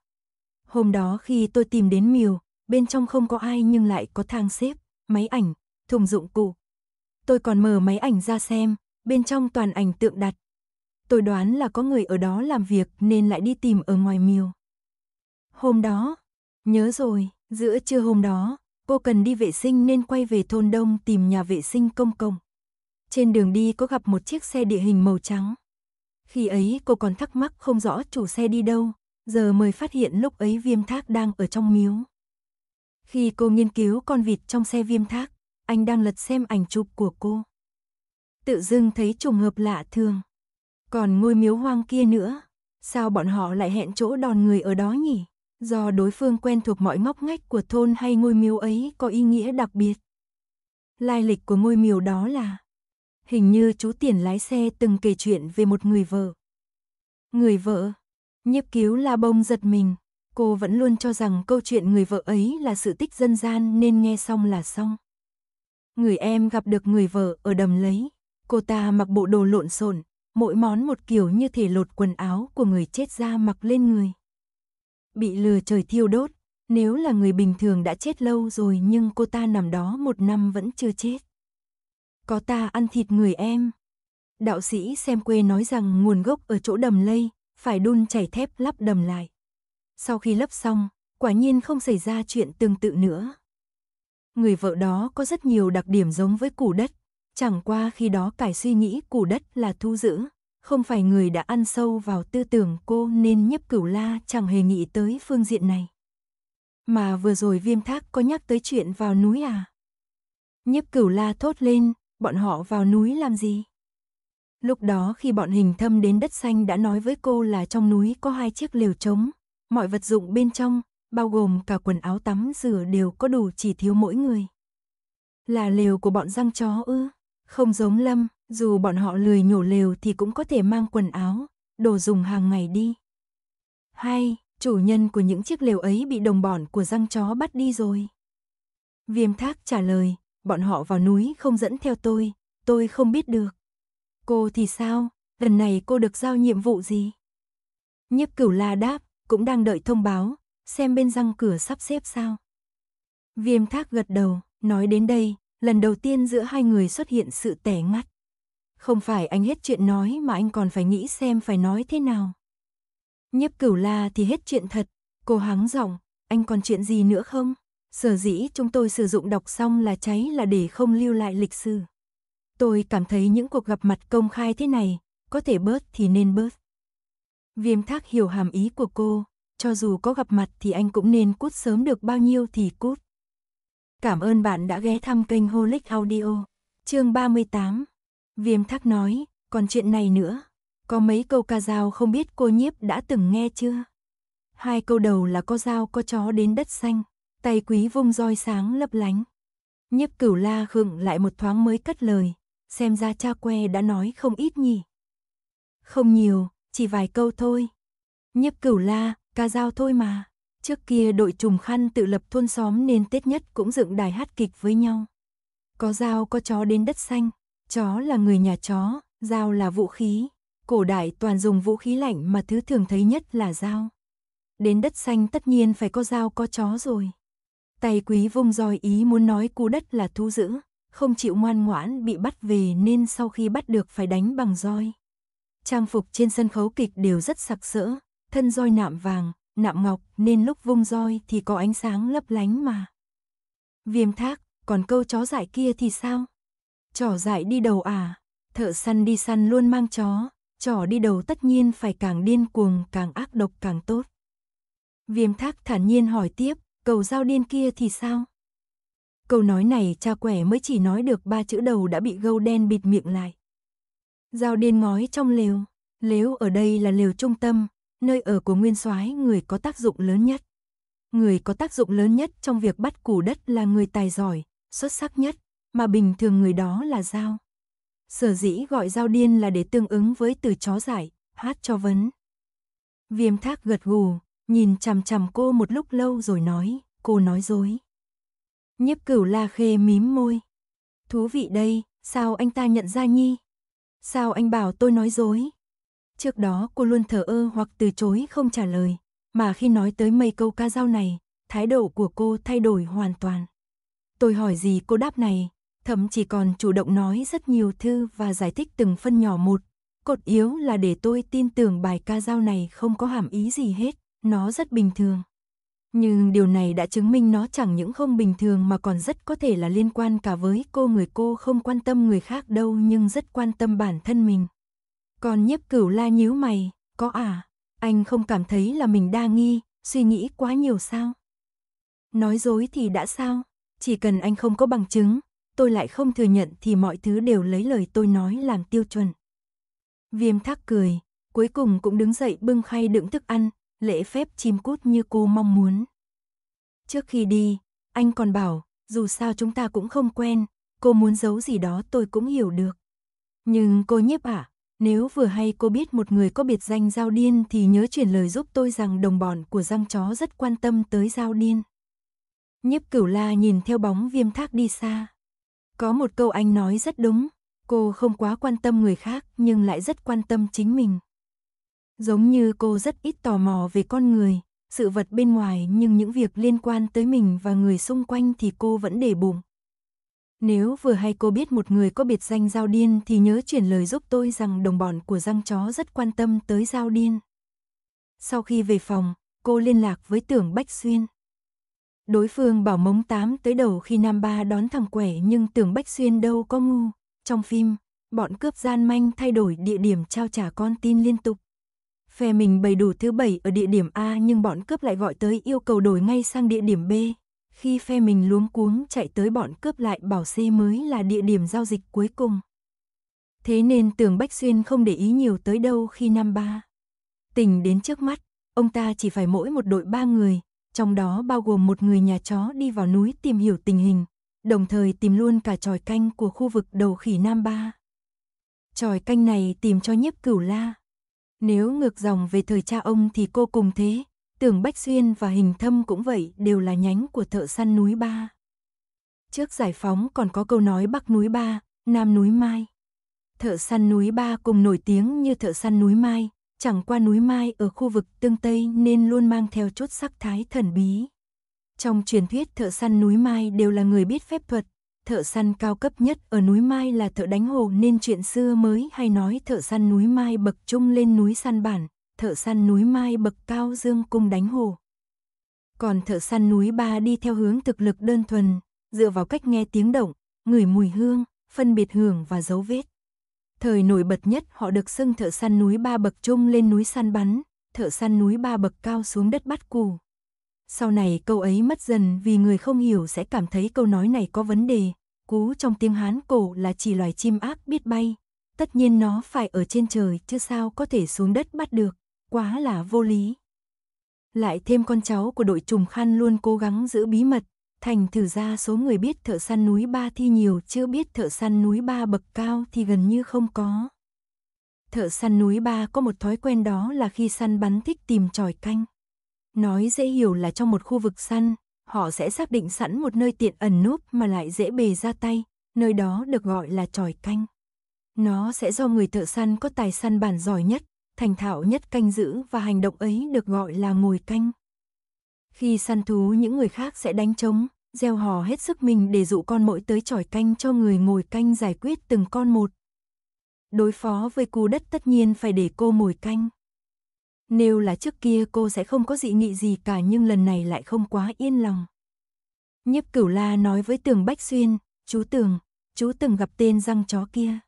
Hôm đó khi tôi tìm đến miều, bên trong không có ai nhưng lại có thang xếp, máy ảnh, thùng dụng cụ. Tôi còn mở máy ảnh ra xem, bên trong toàn ảnh tượng đặt. Tôi đoán là có người ở đó làm việc nên lại đi tìm ở ngoài miều. Hôm đó, nhớ rồi, giữa trưa hôm đó, Cô cần đi vệ sinh nên quay về thôn đông tìm nhà vệ sinh công cộng. Trên đường đi có gặp một chiếc xe địa hình màu trắng. Khi ấy cô còn thắc mắc không rõ chủ xe đi đâu, giờ mới phát hiện lúc ấy viêm thác đang ở trong miếu. Khi cô nghiên cứu con vịt trong xe viêm thác, anh đang lật xem ảnh chụp của cô. Tự dưng thấy trùng hợp lạ thường. Còn ngôi miếu hoang kia nữa, sao bọn họ lại hẹn chỗ đòn người ở đó nhỉ? do đối phương quen thuộc mọi ngóc ngách của thôn hay ngôi miếu ấy có ý nghĩa đặc biệt. Lai lịch của ngôi miếu đó là Hình như chú tiền lái xe từng kể chuyện về một người vợ. Người vợ, nhiếp cứu la bông giật mình, cô vẫn luôn cho rằng câu chuyện người vợ ấy là sự tích dân gian nên nghe xong là xong. Người em gặp được người vợ ở đầm lấy, cô ta mặc bộ đồ lộn xộn, mỗi món một kiểu như thể lột quần áo của người chết ra mặc lên người bị lừa trời thiêu đốt. Nếu là người bình thường đã chết lâu rồi nhưng cô ta nằm đó một năm vẫn chưa chết. Có ta ăn thịt người em. Đạo sĩ xem quê nói rằng nguồn gốc ở chỗ đầm lây, phải đun chảy thép lắp đầm lại. Sau khi lắp xong, quả nhiên không xảy ra chuyện tương tự nữa. Người vợ đó có rất nhiều đặc điểm giống với củ đất, chẳng qua khi đó cải suy nghĩ củ đất là thu giữ, không phải người đã ăn sâu vào tư tưởng cô nên Nhấp cửu la chẳng hề nghĩ tới phương diện này. Mà vừa rồi viêm thác có nhắc tới chuyện vào núi à? Nhấp cửu la thốt lên, bọn họ vào núi làm gì? Lúc đó khi bọn hình thâm đến đất xanh đã nói với cô là trong núi có hai chiếc lều trống, mọi vật dụng bên trong, bao gồm cả quần áo tắm rửa đều có đủ chỉ thiếu mỗi người. Là lều của bọn răng chó ư, không giống lâm, dù bọn họ lười nhổ lều thì cũng có thể mang quần áo, đồ dùng hàng ngày đi. Hay, chủ nhân của những chiếc lều ấy bị đồng bọn của răng chó bắt đi rồi. Viêm thác trả lời, bọn họ vào núi không dẫn theo tôi, tôi không biết được. Cô thì sao, lần này cô được giao nhiệm vụ gì? Nhiếp cửu la đáp, cũng đang đợi thông báo, xem bên răng cửa sắp xếp sao. Viêm thác gật đầu, nói đến đây, lần đầu tiên giữa hai người xuất hiện sự tẻ ngắt không phải anh hết chuyện nói mà anh còn phải nghĩ xem phải nói thế nào. Nhiếp cửu la thì hết chuyện thật, cô háng giọng, anh còn chuyện gì nữa không? Sở dĩ chúng tôi sử dụng đọc xong là cháy là để không lưu lại lịch sử. Tôi cảm thấy những cuộc gặp mặt công khai thế này, có thể bớt thì nên bớt. Viêm thác hiểu hàm ý của cô, cho dù có gặp mặt thì anh cũng nên cút sớm được bao nhiêu thì cút. Cảm ơn bạn đã ghé thăm kênh Holic Audio, chương 38. Viêm thác nói, còn chuyện này nữa, có mấy câu ca dao không biết cô nhiếp đã từng nghe chưa? Hai câu đầu là có dao có chó đến đất xanh, tay quý vung roi sáng lấp lánh. Nhiếp cửu la khựng lại một thoáng mới cất lời, xem ra cha que đã nói không ít nhỉ. Không nhiều, chỉ vài câu thôi. Nhiếp cửu la, ca dao thôi mà. Trước kia đội trùng khăn tự lập thôn xóm nên Tết nhất cũng dựng đài hát kịch với nhau. Có dao có chó đến đất xanh, Chó là người nhà chó, dao là vũ khí. Cổ đại toàn dùng vũ khí lạnh mà thứ thường thấy nhất là dao. Đến đất xanh tất nhiên phải có dao có chó rồi. Tay quý vung roi ý muốn nói cú đất là thú dữ, không chịu ngoan ngoãn bị bắt về nên sau khi bắt được phải đánh bằng roi. Trang phục trên sân khấu kịch đều rất sặc sỡ, thân roi nạm vàng, nạm ngọc nên lúc vung roi thì có ánh sáng lấp lánh mà. Viêm thác, còn câu chó dại kia thì sao? Trỏ dại đi đầu à? Thợ săn đi săn luôn mang chó, trỏ đi đầu tất nhiên phải càng điên cuồng, càng ác độc càng tốt. Viêm thác thản nhiên hỏi tiếp, cầu dao điên kia thì sao? Câu nói này cha quẻ mới chỉ nói được ba chữ đầu đã bị gâu đen bịt miệng lại. Dao điên ngói trong lều, lều ở đây là lều trung tâm, nơi ở của nguyên soái người có tác dụng lớn nhất. Người có tác dụng lớn nhất trong việc bắt củ đất là người tài giỏi, xuất sắc nhất, mà bình thường người đó là dao. Sở dĩ gọi dao điên là để tương ứng với từ chó giải, hát cho vấn. Viêm thác gật gù, nhìn chằm chằm cô một lúc lâu rồi nói, cô nói dối. Nhiếp cửu la khê mím môi. Thú vị đây, sao anh ta nhận ra Nhi? Sao anh bảo tôi nói dối? Trước đó cô luôn thờ ơ hoặc từ chối không trả lời, mà khi nói tới mấy câu ca dao này, thái độ của cô thay đổi hoàn toàn. Tôi hỏi gì cô đáp này, thậm chí còn chủ động nói rất nhiều thư và giải thích từng phân nhỏ một. Cột yếu là để tôi tin tưởng bài ca dao này không có hàm ý gì hết, nó rất bình thường. Nhưng điều này đã chứng minh nó chẳng những không bình thường mà còn rất có thể là liên quan cả với cô người cô không quan tâm người khác đâu nhưng rất quan tâm bản thân mình. Còn nhiếp cửu la nhíu mày, có à, anh không cảm thấy là mình đa nghi, suy nghĩ quá nhiều sao? Nói dối thì đã sao, chỉ cần anh không có bằng chứng, tôi lại không thừa nhận thì mọi thứ đều lấy lời tôi nói làm tiêu chuẩn. Viêm thác cười, cuối cùng cũng đứng dậy bưng khay đựng thức ăn, lễ phép chim cút như cô mong muốn. Trước khi đi, anh còn bảo, dù sao chúng ta cũng không quen, cô muốn giấu gì đó tôi cũng hiểu được. Nhưng cô nhiếp à, nếu vừa hay cô biết một người có biệt danh giao điên thì nhớ chuyển lời giúp tôi rằng đồng bọn của răng chó rất quan tâm tới giao điên. Nhiếp cửu la nhìn theo bóng viêm thác đi xa. Có một câu anh nói rất đúng, cô không quá quan tâm người khác nhưng lại rất quan tâm chính mình. Giống như cô rất ít tò mò về con người, sự vật bên ngoài nhưng những việc liên quan tới mình và người xung quanh thì cô vẫn để bụng. Nếu vừa hay cô biết một người có biệt danh Giao Điên thì nhớ chuyển lời giúp tôi rằng đồng bọn của răng chó rất quan tâm tới Giao Điên. Sau khi về phòng, cô liên lạc với Tưởng Bách Xuyên. Đối phương bảo mống tám tới đầu khi Nam Ba đón thằng quẻ nhưng tưởng Bách Xuyên đâu có ngu. Trong phim, bọn cướp gian manh thay đổi địa điểm trao trả con tin liên tục. Phe mình bày đủ thứ bảy ở địa điểm A nhưng bọn cướp lại gọi tới yêu cầu đổi ngay sang địa điểm B. Khi phe mình luống cuống chạy tới bọn cướp lại bảo C mới là địa điểm giao dịch cuối cùng. Thế nên tưởng Bách Xuyên không để ý nhiều tới đâu khi Nam Ba. tình đến trước mắt, ông ta chỉ phải mỗi một đội ba người, trong đó bao gồm một người nhà chó đi vào núi tìm hiểu tình hình, đồng thời tìm luôn cả tròi canh của khu vực đầu khỉ Nam Ba. Tròi canh này tìm cho nhiếp cửu la. Nếu ngược dòng về thời cha ông thì cô cùng thế, tưởng Bách Xuyên và Hình Thâm cũng vậy đều là nhánh của thợ săn núi Ba. Trước giải phóng còn có câu nói Bắc núi Ba, Nam núi Mai. Thợ săn núi Ba cùng nổi tiếng như thợ săn núi Mai, chẳng qua núi Mai ở khu vực tương Tây nên luôn mang theo chút sắc thái thần bí. Trong truyền thuyết thợ săn núi Mai đều là người biết phép thuật, thợ săn cao cấp nhất ở núi Mai là thợ đánh hồ nên chuyện xưa mới hay nói thợ săn núi Mai bậc trung lên núi săn bản, thợ săn núi Mai bậc cao dương cung đánh hồ. Còn thợ săn núi Ba đi theo hướng thực lực đơn thuần, dựa vào cách nghe tiếng động, ngửi mùi hương, phân biệt hưởng và dấu vết. Thời nổi bật nhất họ được xưng thợ săn núi ba bậc trông lên núi săn bắn, thợ săn núi ba bậc cao xuống đất bắt cù. Sau này câu ấy mất dần vì người không hiểu sẽ cảm thấy câu nói này có vấn đề. Cú trong tiếng Hán cổ là chỉ loài chim ác biết bay. Tất nhiên nó phải ở trên trời chứ sao có thể xuống đất bắt được. Quá là vô lý. Lại thêm con cháu của đội trùng khăn luôn cố gắng giữ bí mật, Thành thử ra số người biết thợ săn núi ba thi nhiều chưa biết thợ săn núi ba bậc cao thì gần như không có. Thợ săn núi ba có một thói quen đó là khi săn bắn thích tìm tròi canh. Nói dễ hiểu là trong một khu vực săn, họ sẽ xác định sẵn một nơi tiện ẩn núp mà lại dễ bề ra tay, nơi đó được gọi là tròi canh. Nó sẽ do người thợ săn có tài săn bản giỏi nhất, thành thạo nhất canh giữ và hành động ấy được gọi là ngồi canh. Khi săn thú những người khác sẽ đánh trống, gieo hò hết sức mình để dụ con mỗi tới tròi canh cho người ngồi canh giải quyết từng con một. Đối phó với cú đất tất nhiên phải để cô mồi canh. Nếu là trước kia cô sẽ không có dị nghị gì cả nhưng lần này lại không quá yên lòng. Nhiếp cửu la nói với tường Bách Xuyên, chú tường, chú từng gặp tên răng chó kia.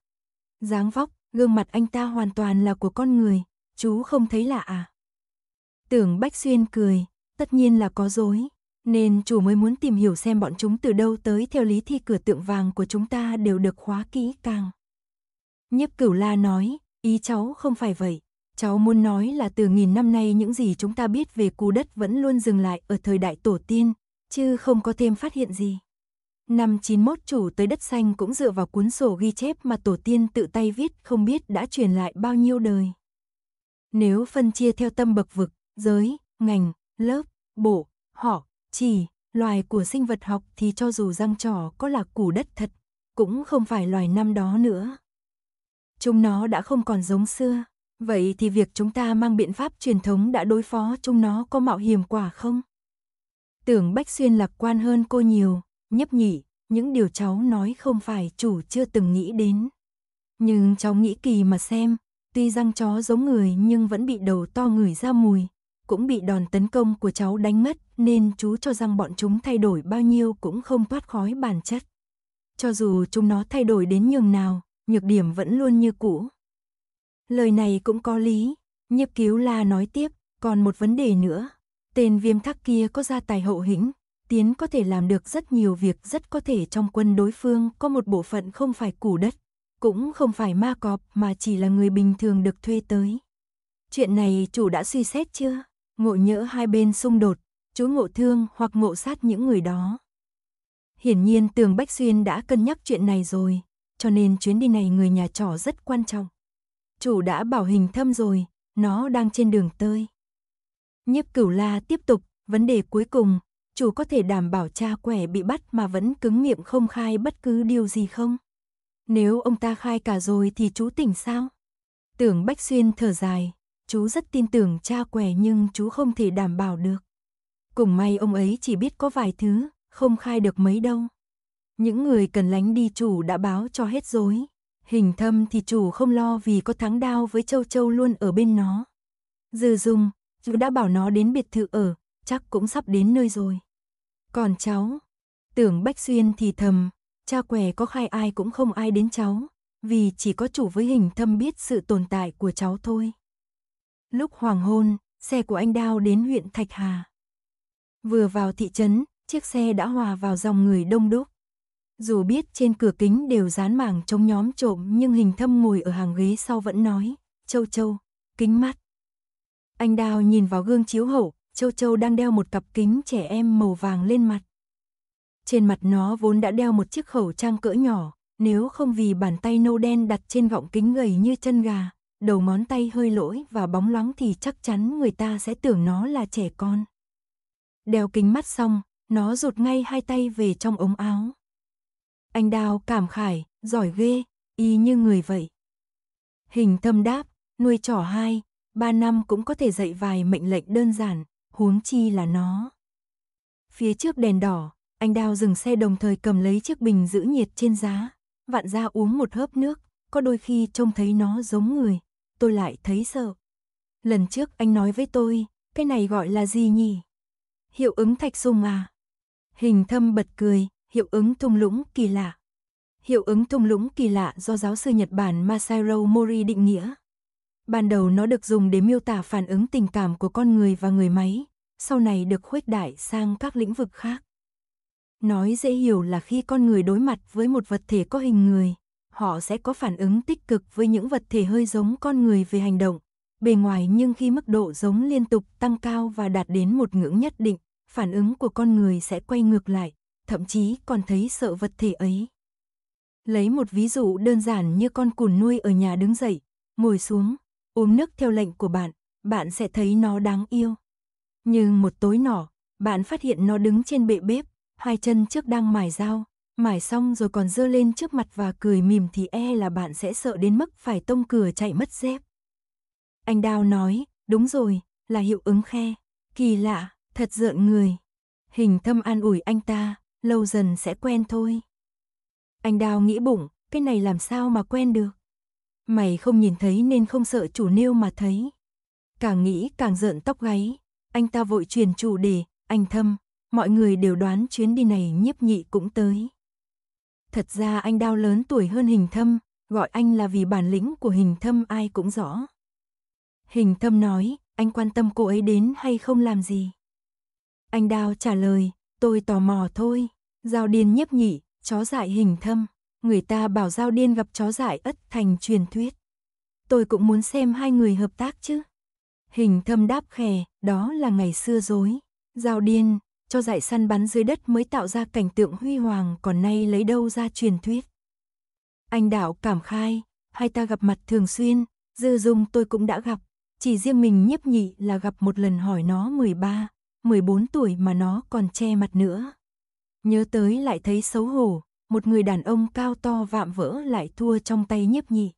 dáng vóc, gương mặt anh ta hoàn toàn là của con người, chú không thấy lạ à? Tưởng Bách Xuyên cười, tất nhiên là có dối nên chủ mới muốn tìm hiểu xem bọn chúng từ đâu tới theo lý thì cửa tượng vàng của chúng ta đều được khóa kỹ càng. Nhiếp cửu la nói, ý cháu không phải vậy, cháu muốn nói là từ nghìn năm nay những gì chúng ta biết về cù đất vẫn luôn dừng lại ở thời đại tổ tiên, chứ không có thêm phát hiện gì. Năm 91 chủ tới đất xanh cũng dựa vào cuốn sổ ghi chép mà tổ tiên tự tay viết không biết đã truyền lại bao nhiêu đời. Nếu phân chia theo tâm bậc vực, giới, ngành, lớp, bộ, họ, chỉ, loài của sinh vật học thì cho dù răng trỏ có là củ đất thật, cũng không phải loài năm đó nữa. Chúng nó đã không còn giống xưa, vậy thì việc chúng ta mang biện pháp truyền thống đã đối phó chúng nó có mạo hiểm quả không? Tưởng Bách Xuyên lạc quan hơn cô nhiều, nhấp nhỉ, những điều cháu nói không phải chủ chưa từng nghĩ đến. Nhưng cháu nghĩ kỳ mà xem, tuy răng chó giống người nhưng vẫn bị đầu to người ra mùi, cũng bị đòn tấn công của cháu đánh mất, nên chú cho rằng bọn chúng thay đổi bao nhiêu cũng không thoát khói bản chất. Cho dù chúng nó thay đổi đến nhường nào, nhược điểm vẫn luôn như cũ. Lời này cũng có lý, nhiếp cứu la nói tiếp, còn một vấn đề nữa. Tên viêm thắc kia có gia tài hậu hĩnh, Tiến có thể làm được rất nhiều việc rất có thể trong quân đối phương có một bộ phận không phải củ đất, cũng không phải ma cọp mà chỉ là người bình thường được thuê tới. Chuyện này chủ đã suy xét chưa? ngộ nhỡ hai bên xung đột, chú ngộ thương hoặc ngộ sát những người đó. Hiển nhiên Tường Bách Xuyên đã cân nhắc chuyện này rồi, cho nên chuyến đi này người nhà trỏ rất quan trọng. Chủ đã bảo hình thâm rồi, nó đang trên đường tới. Nhiếp cửu la tiếp tục, vấn đề cuối cùng, chủ có thể đảm bảo cha quẻ bị bắt mà vẫn cứng miệng không khai bất cứ điều gì không? Nếu ông ta khai cả rồi thì chú tỉnh sao? Tưởng Bách Xuyên thở dài, chú rất tin tưởng cha què nhưng chú không thể đảm bảo được. Cùng may ông ấy chỉ biết có vài thứ, không khai được mấy đâu. Những người cần lánh đi chủ đã báo cho hết rồi. Hình thâm thì chủ không lo vì có thắng đao với châu châu luôn ở bên nó. Dư dung, chú đã bảo nó đến biệt thự ở, chắc cũng sắp đến nơi rồi. Còn cháu, tưởng Bách Xuyên thì thầm, cha què có khai ai cũng không ai đến cháu, vì chỉ có chủ với hình thâm biết sự tồn tại của cháu thôi. Lúc hoàng hôn, xe của anh Đao đến huyện Thạch Hà. Vừa vào thị trấn, chiếc xe đã hòa vào dòng người đông đúc. Dù biết trên cửa kính đều dán mảng chống nhóm trộm nhưng hình thâm ngồi ở hàng ghế sau vẫn nói, châu châu, kính mắt. Anh Đào nhìn vào gương chiếu hậu, châu châu đang đeo một cặp kính trẻ em màu vàng lên mặt. Trên mặt nó vốn đã đeo một chiếc khẩu trang cỡ nhỏ, nếu không vì bàn tay nâu đen đặt trên gọng kính gầy như chân gà, đầu ngón tay hơi lỗi và bóng loáng thì chắc chắn người ta sẽ tưởng nó là trẻ con. Đeo kính mắt xong, nó rụt ngay hai tay về trong ống áo. Anh Đào cảm khải, giỏi ghê, y như người vậy. Hình thâm đáp, nuôi trỏ hai, ba năm cũng có thể dạy vài mệnh lệnh đơn giản, huống chi là nó. Phía trước đèn đỏ, anh Đào dừng xe đồng thời cầm lấy chiếc bình giữ nhiệt trên giá, vặn ra uống một hớp nước, có đôi khi trông thấy nó giống người tôi lại thấy sợ. Lần trước anh nói với tôi, cái này gọi là gì nhỉ? Hiệu ứng thạch sung à? Hình thâm bật cười, hiệu ứng thung lũng kỳ lạ. Hiệu ứng thung lũng kỳ lạ do giáo sư Nhật Bản Masairo Mori định nghĩa. Ban đầu nó được dùng để miêu tả phản ứng tình cảm của con người và người máy, sau này được khuếch đại sang các lĩnh vực khác. Nói dễ hiểu là khi con người đối mặt với một vật thể có hình người, họ sẽ có phản ứng tích cực với những vật thể hơi giống con người về hành động, bề ngoài nhưng khi mức độ giống liên tục tăng cao và đạt đến một ngưỡng nhất định, phản ứng của con người sẽ quay ngược lại, thậm chí còn thấy sợ vật thể ấy. Lấy một ví dụ đơn giản như con cùn nuôi ở nhà đứng dậy, ngồi xuống, uống nước theo lệnh của bạn, bạn sẽ thấy nó đáng yêu. Nhưng một tối nọ, bạn phát hiện nó đứng trên bệ bếp, hai chân trước đang mài dao, mải xong rồi còn dơ lên trước mặt và cười mỉm thì e là bạn sẽ sợ đến mức phải tông cửa chạy mất dép. Anh Đào nói, đúng rồi, là hiệu ứng khe. Kỳ lạ, thật rợn người. Hình thâm an ủi anh ta, lâu dần sẽ quen thôi. Anh Đào nghĩ bụng, cái này làm sao mà quen được. Mày không nhìn thấy nên không sợ chủ nêu mà thấy. Càng nghĩ càng rợn tóc gáy, anh ta vội truyền chủ đề, anh thâm, mọi người đều đoán chuyến đi này nhiếp nhị cũng tới. Thật ra anh đao lớn tuổi hơn hình thâm, gọi anh là vì bản lĩnh của hình thâm ai cũng rõ. Hình thâm nói, anh quan tâm cô ấy đến hay không làm gì? Anh đao trả lời, tôi tò mò thôi, giao điên nhấp nhị, chó dại hình thâm. Người ta bảo giao điên gặp chó dại ất thành truyền thuyết. Tôi cũng muốn xem hai người hợp tác chứ. Hình thâm đáp khè, đó là ngày xưa dối. Giao điên, cho giải săn bắn dưới đất mới tạo ra cảnh tượng huy hoàng còn nay lấy đâu ra truyền thuyết. Anh Đạo cảm khai, hai ta gặp mặt thường xuyên, dư dung tôi cũng đã gặp, chỉ riêng mình nhiếp nhị là gặp một lần hỏi nó 13, 14 tuổi mà nó còn che mặt nữa. Nhớ tới lại thấy xấu hổ, một người đàn ông cao to vạm vỡ lại thua trong tay nhiếp nhị.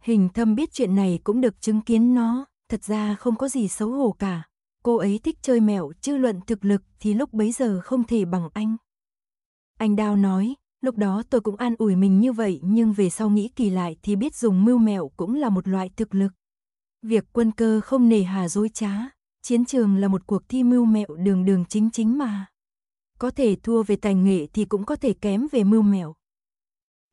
Hình thâm biết chuyện này cũng được chứng kiến nó, thật ra không có gì xấu hổ cả, Cô ấy thích chơi mẹo chứ luận thực lực thì lúc bấy giờ không thể bằng anh. Anh Đao nói, lúc đó tôi cũng an ủi mình như vậy nhưng về sau nghĩ kỳ lại thì biết dùng mưu mẹo cũng là một loại thực lực. Việc quân cơ không nề hà dối trá, chiến trường là một cuộc thi mưu mẹo đường đường chính chính mà. Có thể thua về tài nghệ thì cũng có thể kém về mưu mẹo.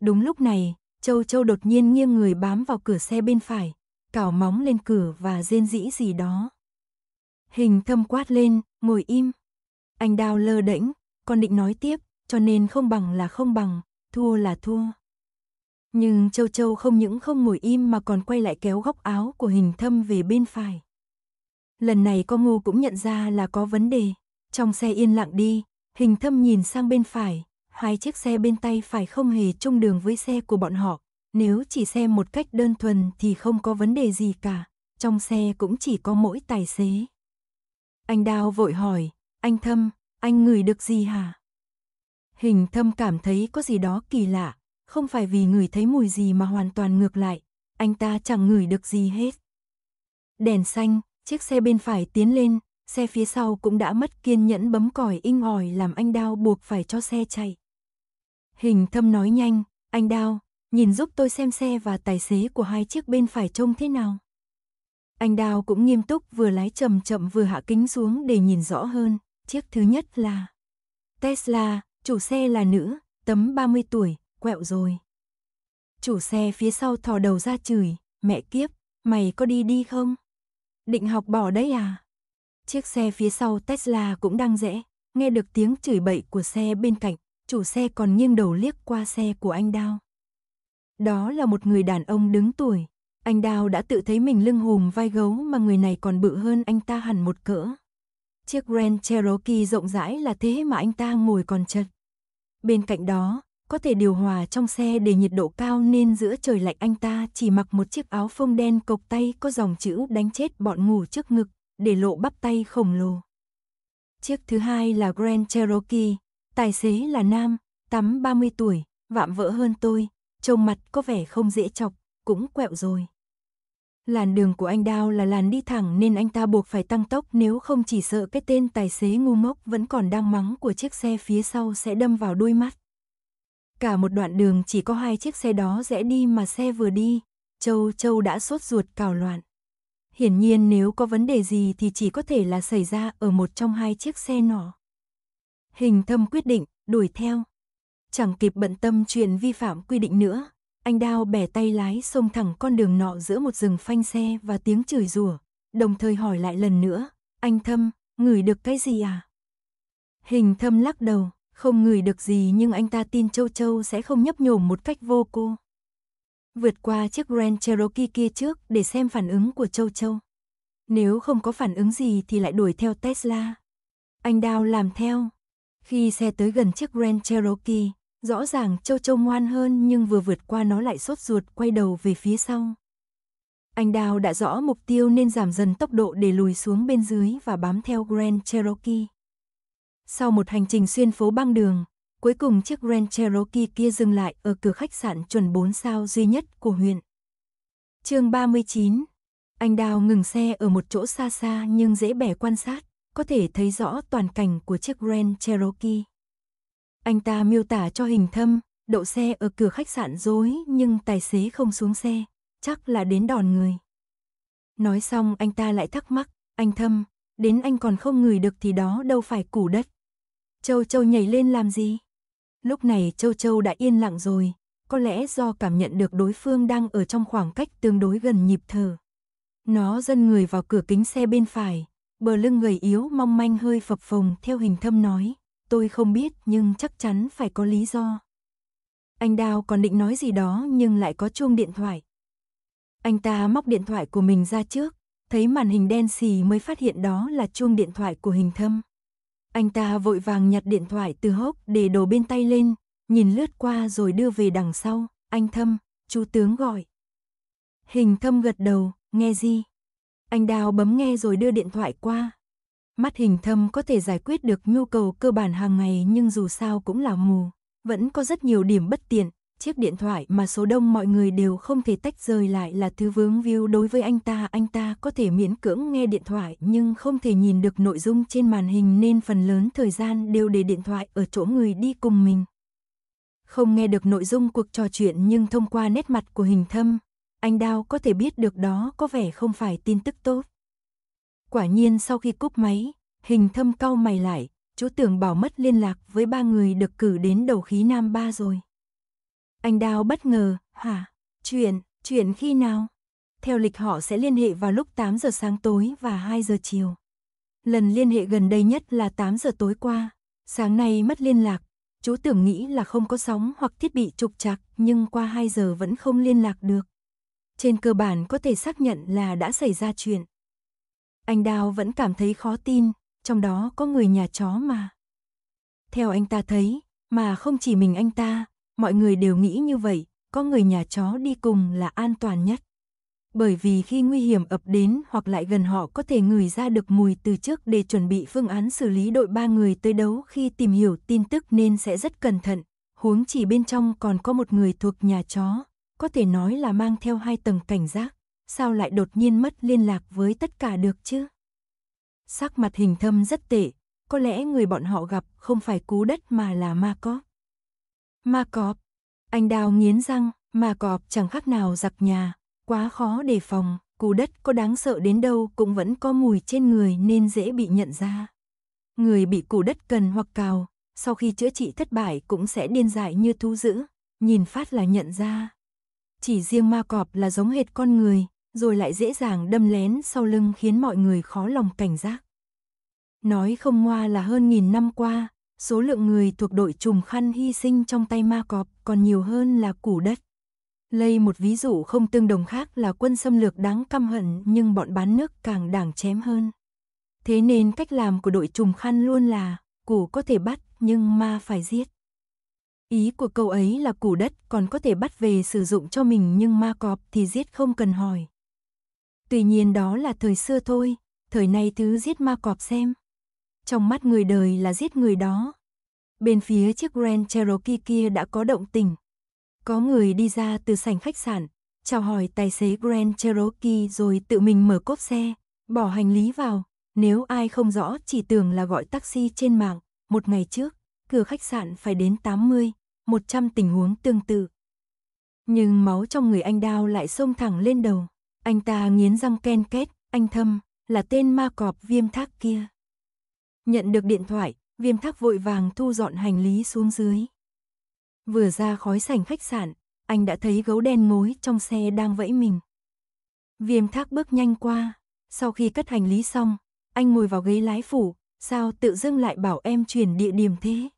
Đúng lúc này, Châu Châu đột nhiên nghiêng người bám vào cửa xe bên phải, cào móng lên cửa và rên rỉ gì đó. Hình thâm quát lên, ngồi im. Anh đào lơ đễnh, còn định nói tiếp, cho nên không bằng là không bằng, thua là thua. Nhưng Châu Châu không những không ngồi im mà còn quay lại kéo góc áo của hình thâm về bên phải. Lần này con ngu cũng nhận ra là có vấn đề. Trong xe yên lặng đi, hình thâm nhìn sang bên phải, hai chiếc xe bên tay phải không hề chung đường với xe của bọn họ. Nếu chỉ xem một cách đơn thuần thì không có vấn đề gì cả, trong xe cũng chỉ có mỗi tài xế. Anh Đào vội hỏi, anh Thâm, anh ngửi được gì hả? Hình Thâm cảm thấy có gì đó kỳ lạ, không phải vì ngửi thấy mùi gì mà hoàn toàn ngược lại, anh ta chẳng ngửi được gì hết. Đèn xanh, chiếc xe bên phải tiến lên, xe phía sau cũng đã mất kiên nhẫn bấm còi inh ỏi làm anh Đào buộc phải cho xe chạy. Hình Thâm nói nhanh, anh Đào nhìn giúp tôi xem xe và tài xế của hai chiếc bên phải trông thế nào. Anh Đào cũng nghiêm túc vừa lái chậm chậm vừa hạ kính xuống để nhìn rõ hơn. Chiếc thứ nhất là Tesla, chủ xe là nữ, tấm 30 tuổi, quẹo rồi. Chủ xe phía sau thò đầu ra chửi, mẹ kiếp, mày có đi đi không? Định học bỏ đấy à? Chiếc xe phía sau Tesla cũng đang rẽ, nghe được tiếng chửi bậy của xe bên cạnh, chủ xe còn nghiêng đầu liếc qua xe của anh Đao. Đó là một người đàn ông đứng tuổi, anh Đào đã tự thấy mình lưng hùm vai gấu mà người này còn bự hơn anh ta hẳn một cỡ. Chiếc Grand Cherokee rộng rãi là thế mà anh ta ngồi còn chật. Bên cạnh đó, có thể điều hòa trong xe để nhiệt độ cao nên giữa trời lạnh anh ta chỉ mặc một chiếc áo phông đen cộc tay có dòng chữ đánh chết bọn ngủ trước ngực, để lộ bắp tay khổng lồ. Chiếc thứ hai là Grand Cherokee, tài xế là nam, tắm 30 tuổi, vạm vỡ hơn tôi, trông mặt có vẻ không dễ chọc, cũng quẹo rồi. Làn đường của anh Đao là làn đi thẳng nên anh ta buộc phải tăng tốc nếu không chỉ sợ cái tên tài xế ngu mốc vẫn còn đang mắng của chiếc xe phía sau sẽ đâm vào đôi mắt. Cả một đoạn đường chỉ có hai chiếc xe đó rẽ đi mà xe vừa đi, Châu Châu đã sốt ruột cào loạn. Hiển nhiên nếu có vấn đề gì thì chỉ có thể là xảy ra ở một trong hai chiếc xe nọ. Hình thâm quyết định, đuổi theo. Chẳng kịp bận tâm chuyện vi phạm quy định nữa, anh Đao bẻ tay lái xông thẳng con đường nọ giữa một rừng phanh xe và tiếng chửi rủa, đồng thời hỏi lại lần nữa, anh Thâm, ngửi được cái gì à? Hình Thâm lắc đầu, không ngửi được gì nhưng anh ta tin Châu Châu sẽ không nhấp nhổm một cách vô cô. Vượt qua chiếc Grand Cherokee kia trước để xem phản ứng của Châu Châu. Nếu không có phản ứng gì thì lại đuổi theo Tesla. Anh Đao làm theo. Khi xe tới gần chiếc Grand Cherokee, Rõ ràng châu châu ngoan hơn nhưng vừa vượt qua nó lại sốt ruột quay đầu về phía sau. Anh Đào đã rõ mục tiêu nên giảm dần tốc độ để lùi xuống bên dưới và bám theo Grand Cherokee. Sau một hành trình xuyên phố băng đường, cuối cùng chiếc Grand Cherokee kia dừng lại ở cửa khách sạn chuẩn 4 sao duy nhất của huyện. chương 39 Anh Đào ngừng xe ở một chỗ xa xa nhưng dễ bẻ quan sát, có thể thấy rõ toàn cảnh của chiếc Grand Cherokee. Anh ta miêu tả cho hình thâm, đậu xe ở cửa khách sạn dối nhưng tài xế không xuống xe, chắc là đến đòn người. Nói xong anh ta lại thắc mắc, anh thâm, đến anh còn không ngửi được thì đó đâu phải củ đất. Châu Châu nhảy lên làm gì? Lúc này Châu Châu đã yên lặng rồi, có lẽ do cảm nhận được đối phương đang ở trong khoảng cách tương đối gần nhịp thở. Nó dân người vào cửa kính xe bên phải, bờ lưng người yếu mong manh hơi phập phồng theo hình thâm nói. Tôi không biết nhưng chắc chắn phải có lý do. Anh Đào còn định nói gì đó nhưng lại có chuông điện thoại. Anh ta móc điện thoại của mình ra trước, thấy màn hình đen xì mới phát hiện đó là chuông điện thoại của hình thâm. Anh ta vội vàng nhặt điện thoại từ hốc để đổ bên tay lên, nhìn lướt qua rồi đưa về đằng sau. Anh thâm, chú tướng gọi. Hình thâm gật đầu, nghe gì? Anh Đào bấm nghe rồi đưa điện thoại qua, Mắt hình thâm có thể giải quyết được nhu cầu cơ bản hàng ngày nhưng dù sao cũng là mù. Vẫn có rất nhiều điểm bất tiện, chiếc điện thoại mà số đông mọi người đều không thể tách rời lại là thứ vướng view đối với anh ta. Anh ta có thể miễn cưỡng nghe điện thoại nhưng không thể nhìn được nội dung trên màn hình nên phần lớn thời gian đều để điện thoại ở chỗ người đi cùng mình. Không nghe được nội dung cuộc trò chuyện nhưng thông qua nét mặt của hình thâm, anh Đao có thể biết được đó có vẻ không phải tin tức tốt. Quả nhiên sau khi cúp máy, hình thâm cau mày lại, chú tưởng bảo mất liên lạc với ba người được cử đến đầu khí Nam Ba rồi. Anh Đào bất ngờ, hả? Chuyện, chuyện khi nào? Theo lịch họ sẽ liên hệ vào lúc 8 giờ sáng tối và 2 giờ chiều. Lần liên hệ gần đây nhất là 8 giờ tối qua. Sáng nay mất liên lạc, chú tưởng nghĩ là không có sóng hoặc thiết bị trục trặc nhưng qua 2 giờ vẫn không liên lạc được. Trên cơ bản có thể xác nhận là đã xảy ra chuyện. Anh Đào vẫn cảm thấy khó tin, trong đó có người nhà chó mà. Theo anh ta thấy, mà không chỉ mình anh ta, mọi người đều nghĩ như vậy, có người nhà chó đi cùng là an toàn nhất. Bởi vì khi nguy hiểm ập đến hoặc lại gần họ có thể ngửi ra được mùi từ trước để chuẩn bị phương án xử lý đội ba người tới đấu khi tìm hiểu tin tức nên sẽ rất cẩn thận. Huống chỉ bên trong còn có một người thuộc nhà chó, có thể nói là mang theo hai tầng cảnh giác sao lại đột nhiên mất liên lạc với tất cả được chứ? Sắc mặt hình thâm rất tệ, có lẽ người bọn họ gặp không phải cú đất mà là ma cọp. Ma cọp, anh đào nghiến răng, ma cọp chẳng khác nào giặc nhà, quá khó đề phòng, cú đất có đáng sợ đến đâu cũng vẫn có mùi trên người nên dễ bị nhận ra. Người bị cú đất cần hoặc cào, sau khi chữa trị thất bại cũng sẽ điên dại như thú dữ, nhìn phát là nhận ra. Chỉ riêng ma cọp là giống hệt con người, rồi lại dễ dàng đâm lén sau lưng khiến mọi người khó lòng cảnh giác. Nói không ngoa là hơn nghìn năm qua, số lượng người thuộc đội trùm khăn hy sinh trong tay ma cọp còn nhiều hơn là củ đất. Lây một ví dụ không tương đồng khác là quân xâm lược đáng căm hận nhưng bọn bán nước càng đảng chém hơn. Thế nên cách làm của đội trùm khăn luôn là củ có thể bắt nhưng ma phải giết. Ý của câu ấy là củ đất còn có thể bắt về sử dụng cho mình nhưng ma cọp thì giết không cần hỏi. Tuy nhiên đó là thời xưa thôi, thời nay thứ giết ma cọp xem. Trong mắt người đời là giết người đó. Bên phía chiếc Grand Cherokee kia đã có động tình. Có người đi ra từ sảnh khách sạn, chào hỏi tài xế Grand Cherokee rồi tự mình mở cốp xe, bỏ hành lý vào. Nếu ai không rõ chỉ tưởng là gọi taxi trên mạng, một ngày trước, cửa khách sạn phải đến 80, 100 tình huống tương tự. Nhưng máu trong người anh Đao lại xông thẳng lên đầu. Anh ta nghiến răng ken két, anh Thâm, là tên ma cọp viêm thác kia. Nhận được điện thoại, viêm thác vội vàng thu dọn hành lý xuống dưới. Vừa ra khói sảnh khách sạn, anh đã thấy gấu đen ngồi trong xe đang vẫy mình. Viêm thác bước nhanh qua, sau khi cất hành lý xong, anh ngồi vào ghế lái phủ, sao tự dưng lại bảo em chuyển địa điểm thế?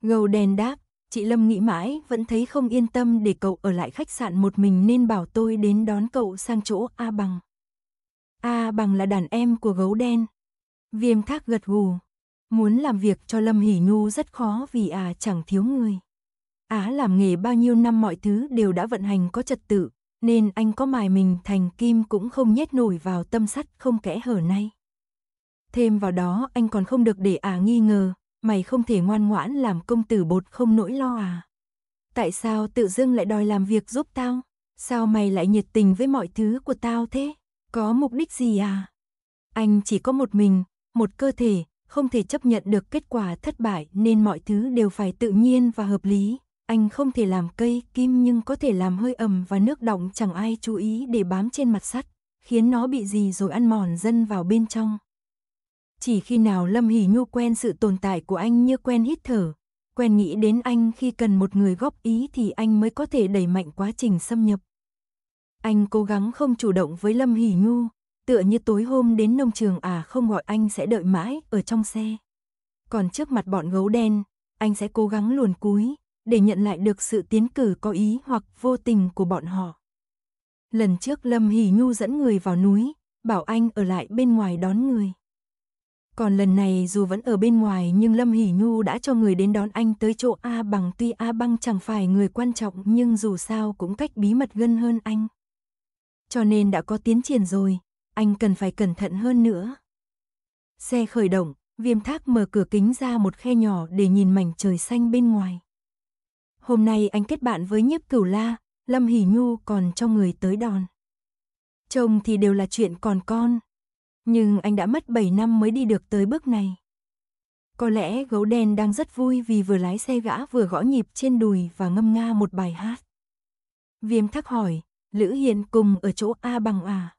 Gấu đen đáp, Chị Lâm nghĩ mãi, vẫn thấy không yên tâm để cậu ở lại khách sạn một mình nên bảo tôi đến đón cậu sang chỗ A Bằng. A Bằng là đàn em của gấu đen. Viêm thác gật gù. Muốn làm việc cho Lâm Hỷ Nhu rất khó vì à chẳng thiếu người. Á làm nghề bao nhiêu năm mọi thứ đều đã vận hành có trật tự, nên anh có mài mình thành kim cũng không nhét nổi vào tâm sắt không kẽ hở nay. Thêm vào đó anh còn không được để à nghi ngờ, mày không thể ngoan ngoãn làm công tử bột không nỗi lo à? Tại sao tự dưng lại đòi làm việc giúp tao? Sao mày lại nhiệt tình với mọi thứ của tao thế? Có mục đích gì à? Anh chỉ có một mình, một cơ thể, không thể chấp nhận được kết quả thất bại nên mọi thứ đều phải tự nhiên và hợp lý. Anh không thể làm cây kim nhưng có thể làm hơi ẩm và nước động chẳng ai chú ý để bám trên mặt sắt, khiến nó bị gì rồi ăn mòn dân vào bên trong. Chỉ khi nào Lâm Hỷ Nhu quen sự tồn tại của anh như quen hít thở, quen nghĩ đến anh khi cần một người góp ý thì anh mới có thể đẩy mạnh quá trình xâm nhập. Anh cố gắng không chủ động với Lâm Hỷ Nhu, tựa như tối hôm đến nông trường à không gọi anh sẽ đợi mãi ở trong xe. Còn trước mặt bọn gấu đen, anh sẽ cố gắng luồn cúi để nhận lại được sự tiến cử có ý hoặc vô tình của bọn họ. Lần trước Lâm Hỷ Nhu dẫn người vào núi, bảo anh ở lại bên ngoài đón người. Còn lần này dù vẫn ở bên ngoài nhưng Lâm Hỷ Nhu đã cho người đến đón anh tới chỗ A bằng tuy A băng chẳng phải người quan trọng nhưng dù sao cũng cách bí mật gần hơn anh. Cho nên đã có tiến triển rồi, anh cần phải cẩn thận hơn nữa. Xe khởi động, viêm thác mở cửa kính ra một khe nhỏ để nhìn mảnh trời xanh bên ngoài. Hôm nay anh kết bạn với nhiếp cửu la, Lâm Hỷ Nhu còn cho người tới đòn. Chồng thì đều là chuyện còn con, nhưng anh đã mất 7 năm mới đi được tới bước này. Có lẽ gấu đen đang rất vui vì vừa lái xe gã vừa gõ nhịp trên đùi và ngâm nga một bài hát. Viêm thắc hỏi, Lữ Hiền cùng ở chỗ A bằng à?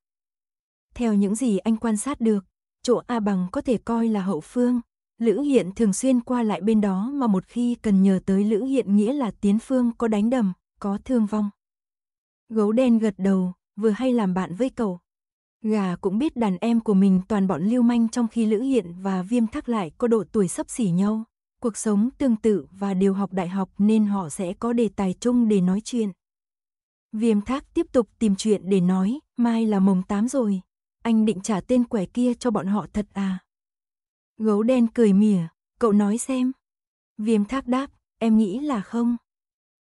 Theo những gì anh quan sát được, chỗ A bằng có thể coi là hậu phương. Lữ Hiện thường xuyên qua lại bên đó mà một khi cần nhờ tới Lữ Hiện nghĩa là tiến phương có đánh đầm, có thương vong. Gấu đen gật đầu, vừa hay làm bạn với cậu. Gà cũng biết đàn em của mình toàn bọn lưu manh trong khi Lữ Hiện và Viêm Thác lại có độ tuổi sấp xỉ nhau. Cuộc sống tương tự và đều học đại học nên họ sẽ có đề tài chung để nói chuyện. Viêm Thác tiếp tục tìm chuyện để nói, mai là mồng tám rồi. Anh định trả tên quẻ kia cho bọn họ thật à? Gấu đen cười mỉa, cậu nói xem. Viêm Thác đáp, em nghĩ là không.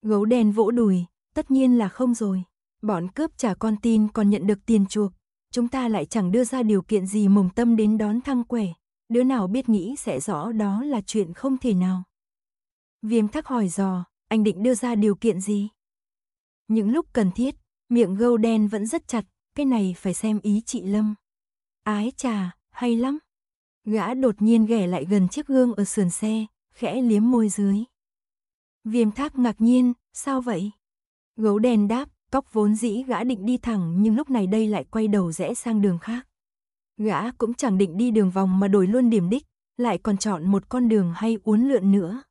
Gấu đen vỗ đùi, tất nhiên là không rồi. Bọn cướp trả con tin còn nhận được tiền chuộc, chúng ta lại chẳng đưa ra điều kiện gì mồng tâm đến đón thăng quẻ, đứa nào biết nghĩ sẽ rõ đó là chuyện không thể nào. Viêm thắc hỏi dò, anh định đưa ra điều kiện gì? Những lúc cần thiết, miệng gâu đen vẫn rất chặt, cái này phải xem ý chị Lâm. Ái trà, hay lắm. Gã đột nhiên ghẻ lại gần chiếc gương ở sườn xe, khẽ liếm môi dưới. Viêm thác ngạc nhiên, sao vậy? Gấu đen đáp, Cóc vốn dĩ gã định đi thẳng nhưng lúc này đây lại quay đầu rẽ sang đường khác. Gã cũng chẳng định đi đường vòng mà đổi luôn điểm đích, lại còn chọn một con đường hay uốn lượn nữa.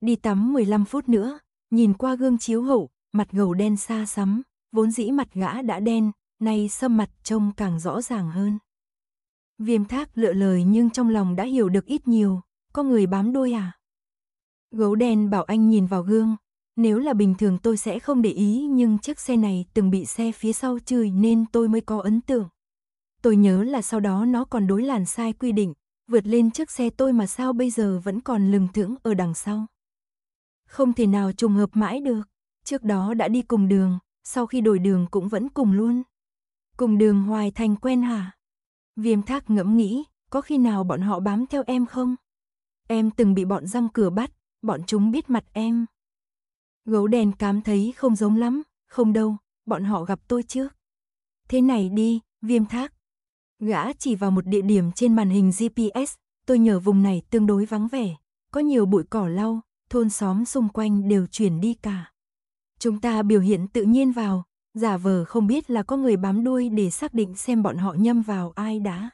Đi tắm 15 phút nữa, nhìn qua gương chiếu hậu, mặt gầu đen xa xắm, vốn dĩ mặt gã đã đen, nay sâm mặt trông càng rõ ràng hơn. Viêm thác lựa lời nhưng trong lòng đã hiểu được ít nhiều, có người bám đuôi à? Gấu đen bảo anh nhìn vào gương, nếu là bình thường tôi sẽ không để ý nhưng chiếc xe này từng bị xe phía sau chửi nên tôi mới có ấn tượng. Tôi nhớ là sau đó nó còn đối làn sai quy định, vượt lên chiếc xe tôi mà sao bây giờ vẫn còn lừng thững ở đằng sau. Không thể nào trùng hợp mãi được, trước đó đã đi cùng đường, sau khi đổi đường cũng vẫn cùng luôn. Cùng đường hoài thành quen hả? Viêm thác ngẫm nghĩ, có khi nào bọn họ bám theo em không? Em từng bị bọn răng cửa bắt, bọn chúng biết mặt em. Gấu đen cám thấy không giống lắm, không đâu, bọn họ gặp tôi trước. Thế này đi, viêm thác. Gã chỉ vào một địa điểm trên màn hình GPS, tôi nhờ vùng này tương đối vắng vẻ, có nhiều bụi cỏ lau, thôn xóm xung quanh đều chuyển đi cả. Chúng ta biểu hiện tự nhiên vào, giả vờ không biết là có người bám đuôi để xác định xem bọn họ nhâm vào ai đã.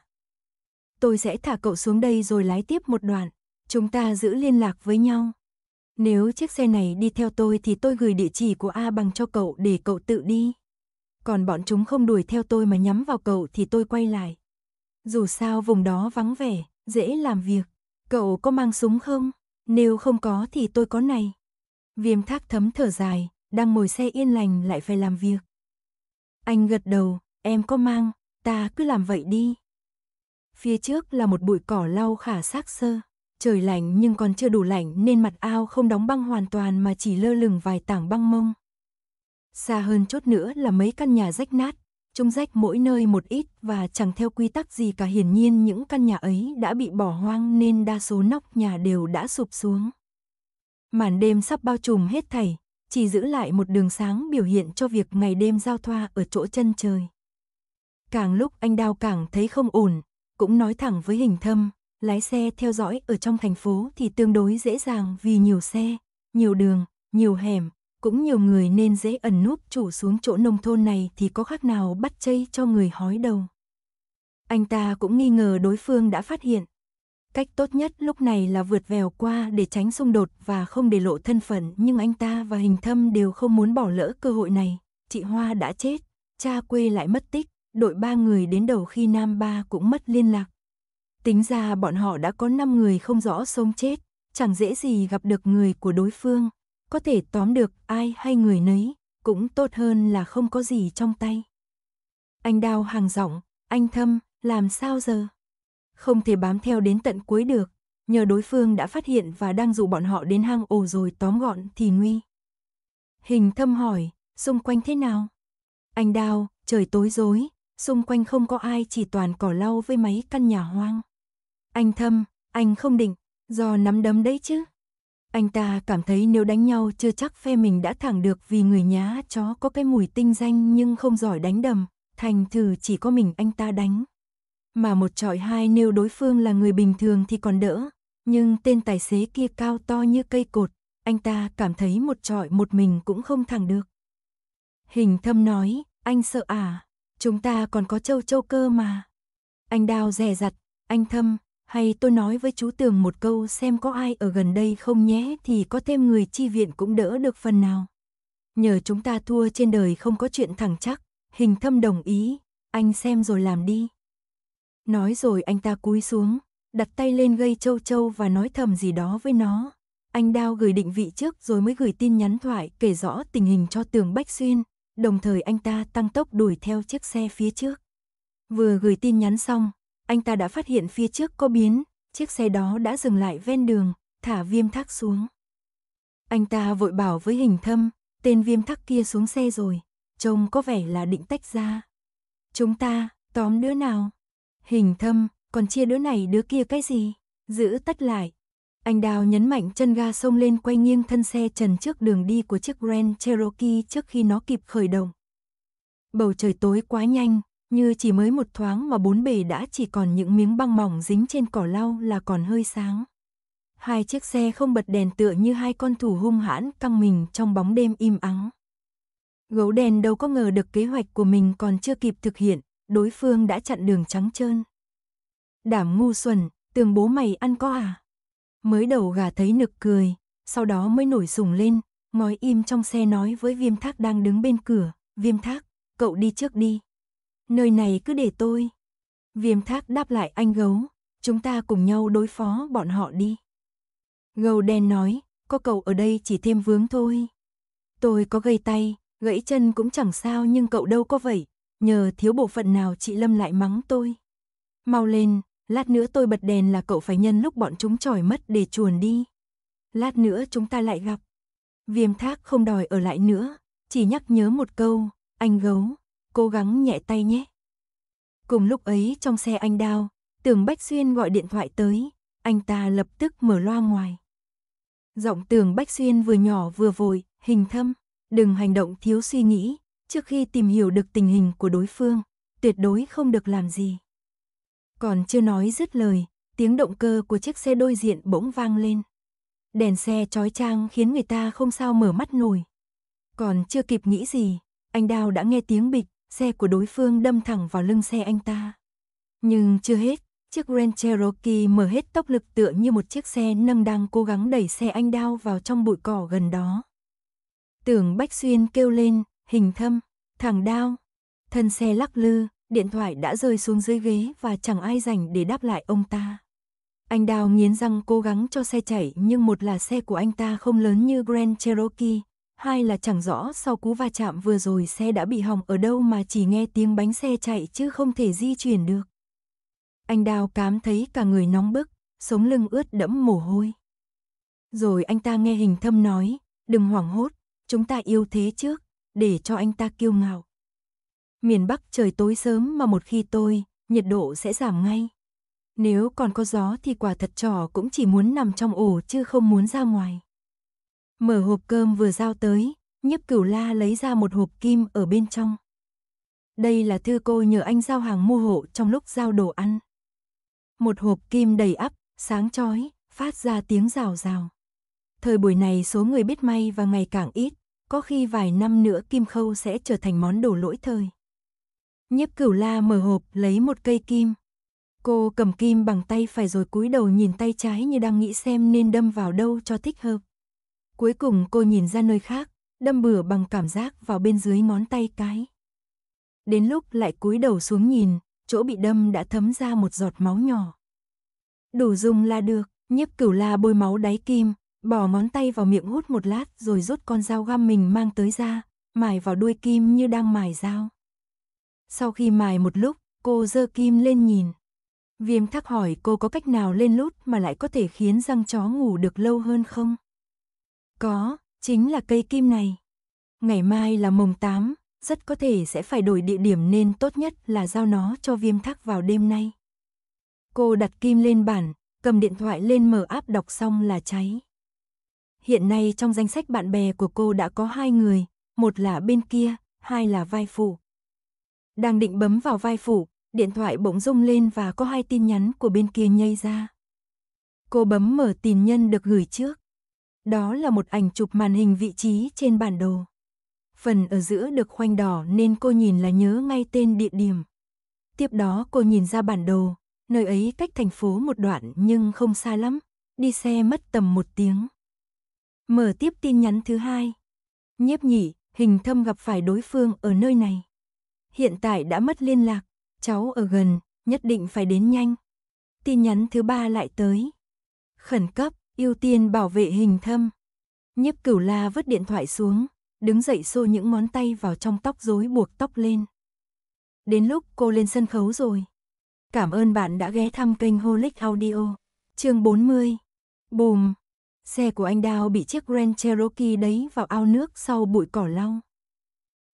Tôi sẽ thả cậu xuống đây rồi lái tiếp một đoạn, chúng ta giữ liên lạc với nhau. Nếu chiếc xe này đi theo tôi thì tôi gửi địa chỉ của A bằng cho cậu để cậu tự đi. Còn bọn chúng không đuổi theo tôi mà nhắm vào cậu thì tôi quay lại. Dù sao vùng đó vắng vẻ, dễ làm việc. Cậu có mang súng không? Nếu không có thì tôi có này. Viêm thác thấm thở dài, đang ngồi xe yên lành lại phải làm việc. Anh gật đầu, em có mang, ta cứ làm vậy đi. Phía trước là một bụi cỏ lau khả xác sơ. Trời lạnh nhưng còn chưa đủ lạnh nên mặt ao không đóng băng hoàn toàn mà chỉ lơ lửng vài tảng băng mông. Xa hơn chốt nữa là mấy căn nhà rách nát, trông rách mỗi nơi một ít và chẳng theo quy tắc gì cả hiển nhiên những căn nhà ấy đã bị bỏ hoang nên đa số nóc nhà đều đã sụp xuống. Màn đêm sắp bao trùm hết thảy, chỉ giữ lại một đường sáng biểu hiện cho việc ngày đêm giao thoa ở chỗ chân trời. Càng lúc anh đau càng thấy không ổn, cũng nói thẳng với hình thâm, lái xe theo dõi ở trong thành phố thì tương đối dễ dàng vì nhiều xe, nhiều đường, nhiều hẻm, cũng nhiều người nên dễ ẩn núp chủ xuống chỗ nông thôn này thì có khác nào bắt chây cho người hói đầu. Anh ta cũng nghi ngờ đối phương đã phát hiện. Cách tốt nhất lúc này là vượt vèo qua để tránh xung đột và không để lộ thân phận nhưng anh ta và hình thâm đều không muốn bỏ lỡ cơ hội này. Chị Hoa đã chết, cha quê lại mất tích, đội ba người đến đầu khi nam ba cũng mất liên lạc, Tính ra bọn họ đã có 5 người không rõ sống chết, chẳng dễ gì gặp được người của đối phương, có thể tóm được ai hay người nấy, cũng tốt hơn là không có gì trong tay. Anh đào hàng giọng, anh thâm, làm sao giờ? Không thể bám theo đến tận cuối được, nhờ đối phương đã phát hiện và đang dụ bọn họ đến hang ổ rồi tóm gọn thì nguy. Hình thâm hỏi, xung quanh thế nào? Anh đào, trời tối rối, xung quanh không có ai chỉ toàn cỏ lau với mấy căn nhà hoang. Anh Thâm, anh không định, do nắm đấm đấy chứ. Anh ta cảm thấy nếu đánh nhau chưa chắc phe mình đã thẳng được vì người nhá chó có cái mùi tinh danh nhưng không giỏi đánh đầm, thành thử chỉ có mình anh ta đánh. Mà một trọi hai nếu đối phương là người bình thường thì còn đỡ, nhưng tên tài xế kia cao to như cây cột, anh ta cảm thấy một trọi một mình cũng không thẳng được. Hình thâm nói, anh sợ à, chúng ta còn có châu châu cơ mà. Anh đào rẻ rặt, anh thâm, hay tôi nói với chú Tường một câu xem có ai ở gần đây không nhé thì có thêm người chi viện cũng đỡ được phần nào. Nhờ chúng ta thua trên đời không có chuyện thẳng chắc, hình thâm đồng ý, anh xem rồi làm đi. Nói rồi anh ta cúi xuống, đặt tay lên gây châu châu và nói thầm gì đó với nó. Anh Đao gửi định vị trước rồi mới gửi tin nhắn thoại kể rõ tình hình cho tường Bách Xuyên, đồng thời anh ta tăng tốc đuổi theo chiếc xe phía trước. Vừa gửi tin nhắn xong, anh ta đã phát hiện phía trước có biến, chiếc xe đó đã dừng lại ven đường, thả viêm thác xuống. Anh ta vội bảo với hình thâm, tên viêm thác kia xuống xe rồi, trông có vẻ là định tách ra. Chúng ta, tóm đứa nào? Hình thâm, còn chia đứa này đứa kia cái gì? Giữ tất lại. Anh Đào nhấn mạnh chân ga sông lên quay nghiêng thân xe trần trước đường đi của chiếc Grand Cherokee trước khi nó kịp khởi động. Bầu trời tối quá nhanh, như chỉ mới một thoáng mà bốn bề đã chỉ còn những miếng băng mỏng dính trên cỏ lau là còn hơi sáng. Hai chiếc xe không bật đèn tựa như hai con thủ hung hãn căng mình trong bóng đêm im ắng. Gấu đèn đâu có ngờ được kế hoạch của mình còn chưa kịp thực hiện, đối phương đã chặn đường trắng trơn. Đảm ngu xuẩn, tường bố mày ăn có à? Mới đầu gà thấy nực cười, sau đó mới nổi sùng lên, ngói im trong xe nói với viêm thác đang đứng bên cửa, viêm thác, cậu đi trước đi nơi này cứ để tôi. Viêm thác đáp lại anh gấu, chúng ta cùng nhau đối phó bọn họ đi. Gấu đen nói, có cậu ở đây chỉ thêm vướng thôi. Tôi có gây tay, gãy chân cũng chẳng sao nhưng cậu đâu có vậy, nhờ thiếu bộ phận nào chị Lâm lại mắng tôi. Mau lên, lát nữa tôi bật đèn là cậu phải nhân lúc bọn chúng tròi mất để chuồn đi. Lát nữa chúng ta lại gặp. Viêm thác không đòi ở lại nữa, chỉ nhắc nhớ một câu, anh gấu, cố gắng nhẹ tay nhé. Cùng lúc ấy trong xe anh đao, Tường Bách Xuyên gọi điện thoại tới, anh ta lập tức mở loa ngoài. Giọng Tường Bách Xuyên vừa nhỏ vừa vội, hình thâm, đừng hành động thiếu suy nghĩ, trước khi tìm hiểu được tình hình của đối phương, tuyệt đối không được làm gì. Còn chưa nói dứt lời, tiếng động cơ của chiếc xe đôi diện bỗng vang lên. Đèn xe chói chang khiến người ta không sao mở mắt nổi. Còn chưa kịp nghĩ gì, anh Đào đã nghe tiếng bịch, xe của đối phương đâm thẳng vào lưng xe anh ta. Nhưng chưa hết, chiếc Grand Cherokee mở hết tốc lực tựa như một chiếc xe nâng đang cố gắng đẩy xe anh đao vào trong bụi cỏ gần đó. Tưởng Bách Xuyên kêu lên, hình thâm, thẳng đao. Thân xe lắc lư, điện thoại đã rơi xuống dưới ghế và chẳng ai dành để đáp lại ông ta. Anh Đào nghiến răng cố gắng cho xe chạy nhưng một là xe của anh ta không lớn như Grand Cherokee, hai là chẳng rõ sau cú va chạm vừa rồi xe đã bị hỏng ở đâu mà chỉ nghe tiếng bánh xe chạy chứ không thể di chuyển được. Anh Đào cảm thấy cả người nóng bức, sống lưng ướt đẫm mồ hôi. Rồi anh ta nghe hình thâm nói, đừng hoảng hốt, chúng ta yêu thế trước, để cho anh ta kiêu ngạo. Miền Bắc trời tối sớm mà một khi tôi, nhiệt độ sẽ giảm ngay. Nếu còn có gió thì quả thật trò cũng chỉ muốn nằm trong ổ chứ không muốn ra ngoài. Mở hộp cơm vừa giao tới, nhiếp cửu la lấy ra một hộp kim ở bên trong. Đây là thư cô nhờ anh giao hàng mua hộ trong lúc giao đồ ăn. Một hộp kim đầy ắp, sáng chói, phát ra tiếng rào rào. Thời buổi này số người biết may và ngày càng ít, có khi vài năm nữa kim khâu sẽ trở thành món đồ lỗi thời. Nhiếp cửu la mở hộp lấy một cây kim. Cô cầm kim bằng tay phải rồi cúi đầu nhìn tay trái như đang nghĩ xem nên đâm vào đâu cho thích hợp. Cuối cùng cô nhìn ra nơi khác, đâm bừa bằng cảm giác vào bên dưới ngón tay cái. Đến lúc lại cúi đầu xuống nhìn, chỗ bị đâm đã thấm ra một giọt máu nhỏ. Đủ dùng là được, nhiếp cửu la bôi máu đáy kim, bỏ ngón tay vào miệng hút một lát rồi rút con dao găm mình mang tới ra, mài vào đuôi kim như đang mài dao. Sau khi mài một lúc, cô dơ kim lên nhìn. Viêm thắc hỏi cô có cách nào lên lút mà lại có thể khiến răng chó ngủ được lâu hơn không? Có, chính là cây kim này. Ngày mai là mùng 8, rất có thể sẽ phải đổi địa điểm nên tốt nhất là giao nó cho viêm thắc vào đêm nay. Cô đặt kim lên bàn, cầm điện thoại lên mở áp đọc xong là cháy. Hiện nay trong danh sách bạn bè của cô đã có hai người, một là bên kia, hai là vai phụ. Đang định bấm vào vai phụ, điện thoại bỗng rung lên và có hai tin nhắn của bên kia nhây ra. Cô bấm mở tin nhân được gửi trước. Đó là một ảnh chụp màn hình vị trí trên bản đồ. Phần ở giữa được khoanh đỏ nên cô nhìn là nhớ ngay tên địa điểm. Tiếp đó cô nhìn ra bản đồ, nơi ấy cách thành phố một đoạn nhưng không xa lắm, đi xe mất tầm một tiếng. Mở tiếp tin nhắn thứ hai. Nhiếp nhỉ, hình thâm gặp phải đối phương ở nơi này. Hiện tại đã mất liên lạc, cháu ở gần, nhất định phải đến nhanh. Tin nhắn thứ ba lại tới. Khẩn cấp, ưu tiên bảo vệ hình thâm. Nhiếp cửu la vứt điện thoại xuống, đứng dậy xô những ngón tay vào trong tóc rối buộc tóc lên. Đến lúc cô lên sân khấu rồi. Cảm ơn bạn đã ghé thăm kênh Holic Audio. Chương 40. Bùm. Xe của anh Đào bị chiếc Grand Cherokee đấy vào ao nước sau bụi cỏ lau.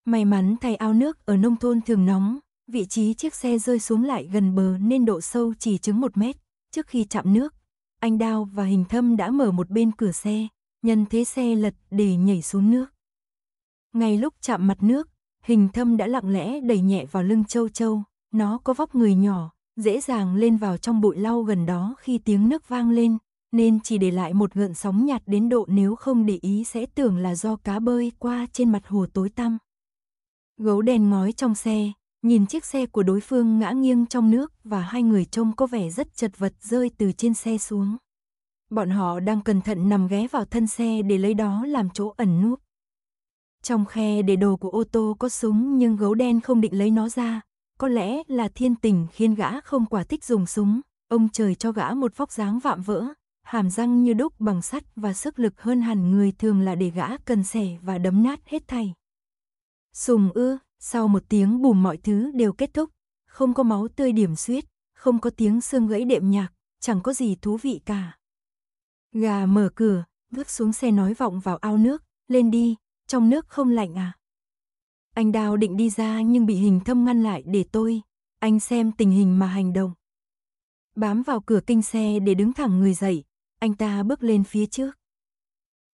May mắn thay ao nước ở nông thôn thường nóng, vị trí chiếc xe rơi xuống lại gần bờ nên độ sâu chỉ chứng một mét. Trước khi chạm nước, anh Đao và Hình Thâm đã mở một bên cửa xe, nhân thế xe lật để nhảy xuống nước. Ngay lúc chạm mặt nước, Hình Thâm đã lặng lẽ đẩy nhẹ vào lưng Châu Châu, nó có vóc người nhỏ, dễ dàng lên vào trong bụi lau gần đó khi tiếng nước vang lên, nên chỉ để lại một gợn sóng nhạt đến độ nếu không để ý sẽ tưởng là do cá bơi qua trên mặt hồ tối tăm. Gấu đèn ngói trong xe, nhìn chiếc xe của đối phương ngã nghiêng trong nước và hai người trông có vẻ rất chật vật rơi từ trên xe xuống. Bọn họ đang cẩn thận nằm ghé vào thân xe để lấy đó làm chỗ ẩn núp. Trong khe để đồ của ô tô có súng nhưng gấu đen không định lấy nó ra, có lẽ là thiên tình khiến gã không quả thích dùng súng, ông trời cho gã một vóc dáng vạm vỡ, hàm răng như đúc bằng sắt và sức lực hơn hẳn người thường là để gã cần xẻ và đấm nát hết thảy. Sùng ư, sau một tiếng bùm mọi thứ đều kết thúc, không có máu tươi điểm xuyết không có tiếng xương gãy đệm nhạc, chẳng có gì thú vị cả. Gà mở cửa, bước xuống xe nói vọng vào ao nước, lên đi, trong nước không lạnh à. Anh Đào định đi ra nhưng bị hình thâm ngăn lại để tôi, anh xem tình hình mà hành động. Bám vào cửa kinh xe để đứng thẳng người dậy, anh ta bước lên phía trước.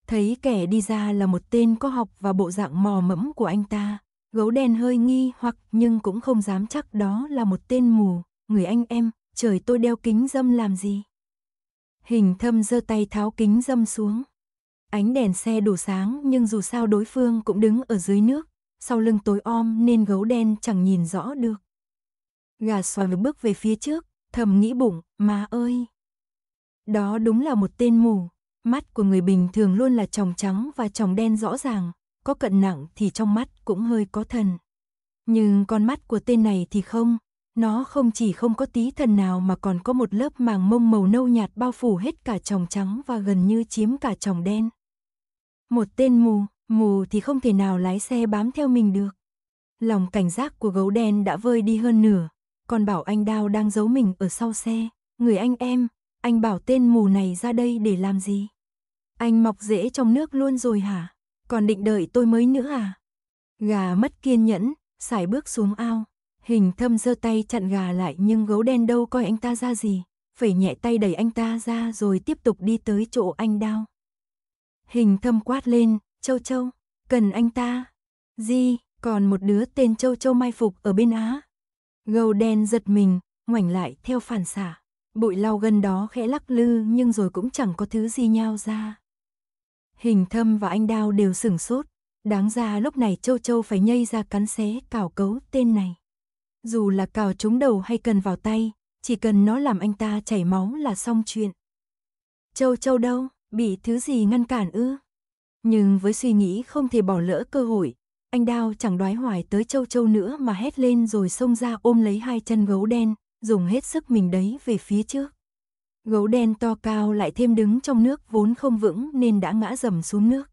Thấy kẻ đi ra là một tên có học và bộ dạng mò mẫm của anh ta. Gấu đen hơi nghi hoặc nhưng cũng không dám chắc đó là một tên mù, người anh em, trời tôi đeo kính dâm làm gì? Hình thâm giơ tay tháo kính dâm xuống. Ánh đèn xe đủ sáng nhưng dù sao đối phương cũng đứng ở dưới nước, sau lưng tối om nên gấu đen chẳng nhìn rõ được. Gà xoài bước về phía trước, thầm nghĩ bụng, má ơi. Đó đúng là một tên mù, mắt của người bình thường luôn là tròng trắng và tròng đen rõ ràng, có cận nặng thì trong mắt cũng hơi có thần. Nhưng con mắt của tên này thì không, nó không chỉ không có tí thần nào mà còn có một lớp màng mông màu nâu nhạt bao phủ hết cả tròng trắng và gần như chiếm cả tròng đen. Một tên mù, mù thì không thể nào lái xe bám theo mình được. Lòng cảnh giác của gấu đen đã vơi đi hơn nửa, còn bảo anh Đao đang giấu mình ở sau xe, người anh em, anh bảo tên mù này ra đây để làm gì? Anh mọc rễ trong nước luôn rồi hả? còn định đợi tôi mới nữa à? Gà mất kiên nhẫn, xài bước xuống ao. Hình thâm giơ tay chặn gà lại nhưng gấu đen đâu coi anh ta ra gì. Phải nhẹ tay đẩy anh ta ra rồi tiếp tục đi tới chỗ anh đao. Hình thâm quát lên, châu châu, cần anh ta. Di, còn một đứa tên châu châu mai phục ở bên Á. Gấu đen giật mình, ngoảnh lại theo phản xạ. Bụi lau gần đó khẽ lắc lư nhưng rồi cũng chẳng có thứ gì nhau ra. Hình thâm và anh đao đều sửng sốt. Đáng ra lúc này châu châu phải nhây ra cắn xé cào cấu tên này. Dù là cào trúng đầu hay cần vào tay, chỉ cần nó làm anh ta chảy máu là xong chuyện. Châu châu đâu, bị thứ gì ngăn cản ư? Nhưng với suy nghĩ không thể bỏ lỡ cơ hội, anh Đao chẳng đoái hoài tới châu châu nữa mà hét lên rồi xông ra ôm lấy hai chân gấu đen, dùng hết sức mình đấy về phía trước. Gấu đen to cao lại thêm đứng trong nước vốn không vững nên đã ngã dầm xuống nước.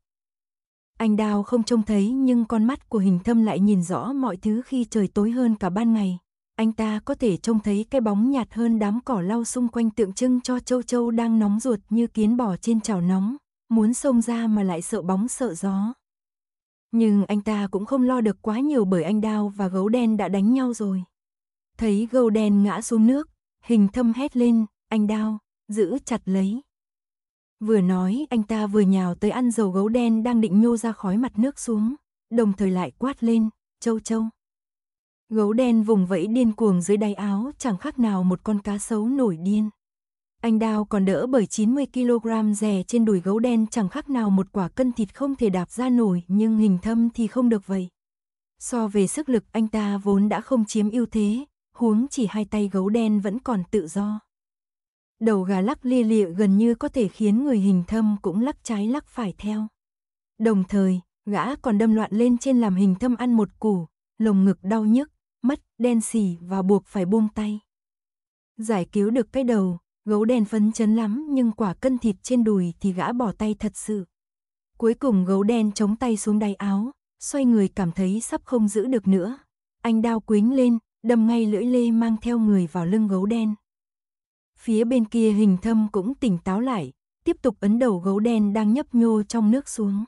Anh Đào không trông thấy nhưng con mắt của hình thâm lại nhìn rõ mọi thứ khi trời tối hơn cả ban ngày. Anh ta có thể trông thấy cái bóng nhạt hơn đám cỏ lau xung quanh tượng trưng cho châu châu đang nóng ruột như kiến bò trên chảo nóng, muốn xông ra mà lại sợ bóng sợ gió. Nhưng anh ta cũng không lo được quá nhiều bởi anh Đào và gấu đen đã đánh nhau rồi. Thấy gấu đen ngã xuống nước, hình thâm hét lên, anh đao, giữ chặt lấy. Vừa nói anh ta vừa nhào tới ăn dầu gấu đen đang định nhô ra khói mặt nước xuống, đồng thời lại quát lên, châu châu. Gấu đen vùng vẫy điên cuồng dưới đáy áo chẳng khác nào một con cá sấu nổi điên. Anh đao còn đỡ bởi 90kg rè trên đùi gấu đen chẳng khác nào một quả cân thịt không thể đạp ra nổi nhưng hình thâm thì không được vậy. So về sức lực anh ta vốn đã không chiếm ưu thế, huống chỉ hai tay gấu đen vẫn còn tự do đầu gà lắc lia lịa gần như có thể khiến người hình thâm cũng lắc trái lắc phải theo. Đồng thời, gã còn đâm loạn lên trên làm hình thâm ăn một củ, lồng ngực đau nhức, mắt đen xì và buộc phải buông tay. Giải cứu được cái đầu, gấu đen phấn chấn lắm nhưng quả cân thịt trên đùi thì gã bỏ tay thật sự. Cuối cùng gấu đen chống tay xuống đai áo, xoay người cảm thấy sắp không giữ được nữa. Anh đao quính lên, đâm ngay lưỡi lê mang theo người vào lưng gấu đen, Phía bên kia hình thâm cũng tỉnh táo lại, tiếp tục ấn đầu gấu đen đang nhấp nhô trong nước xuống.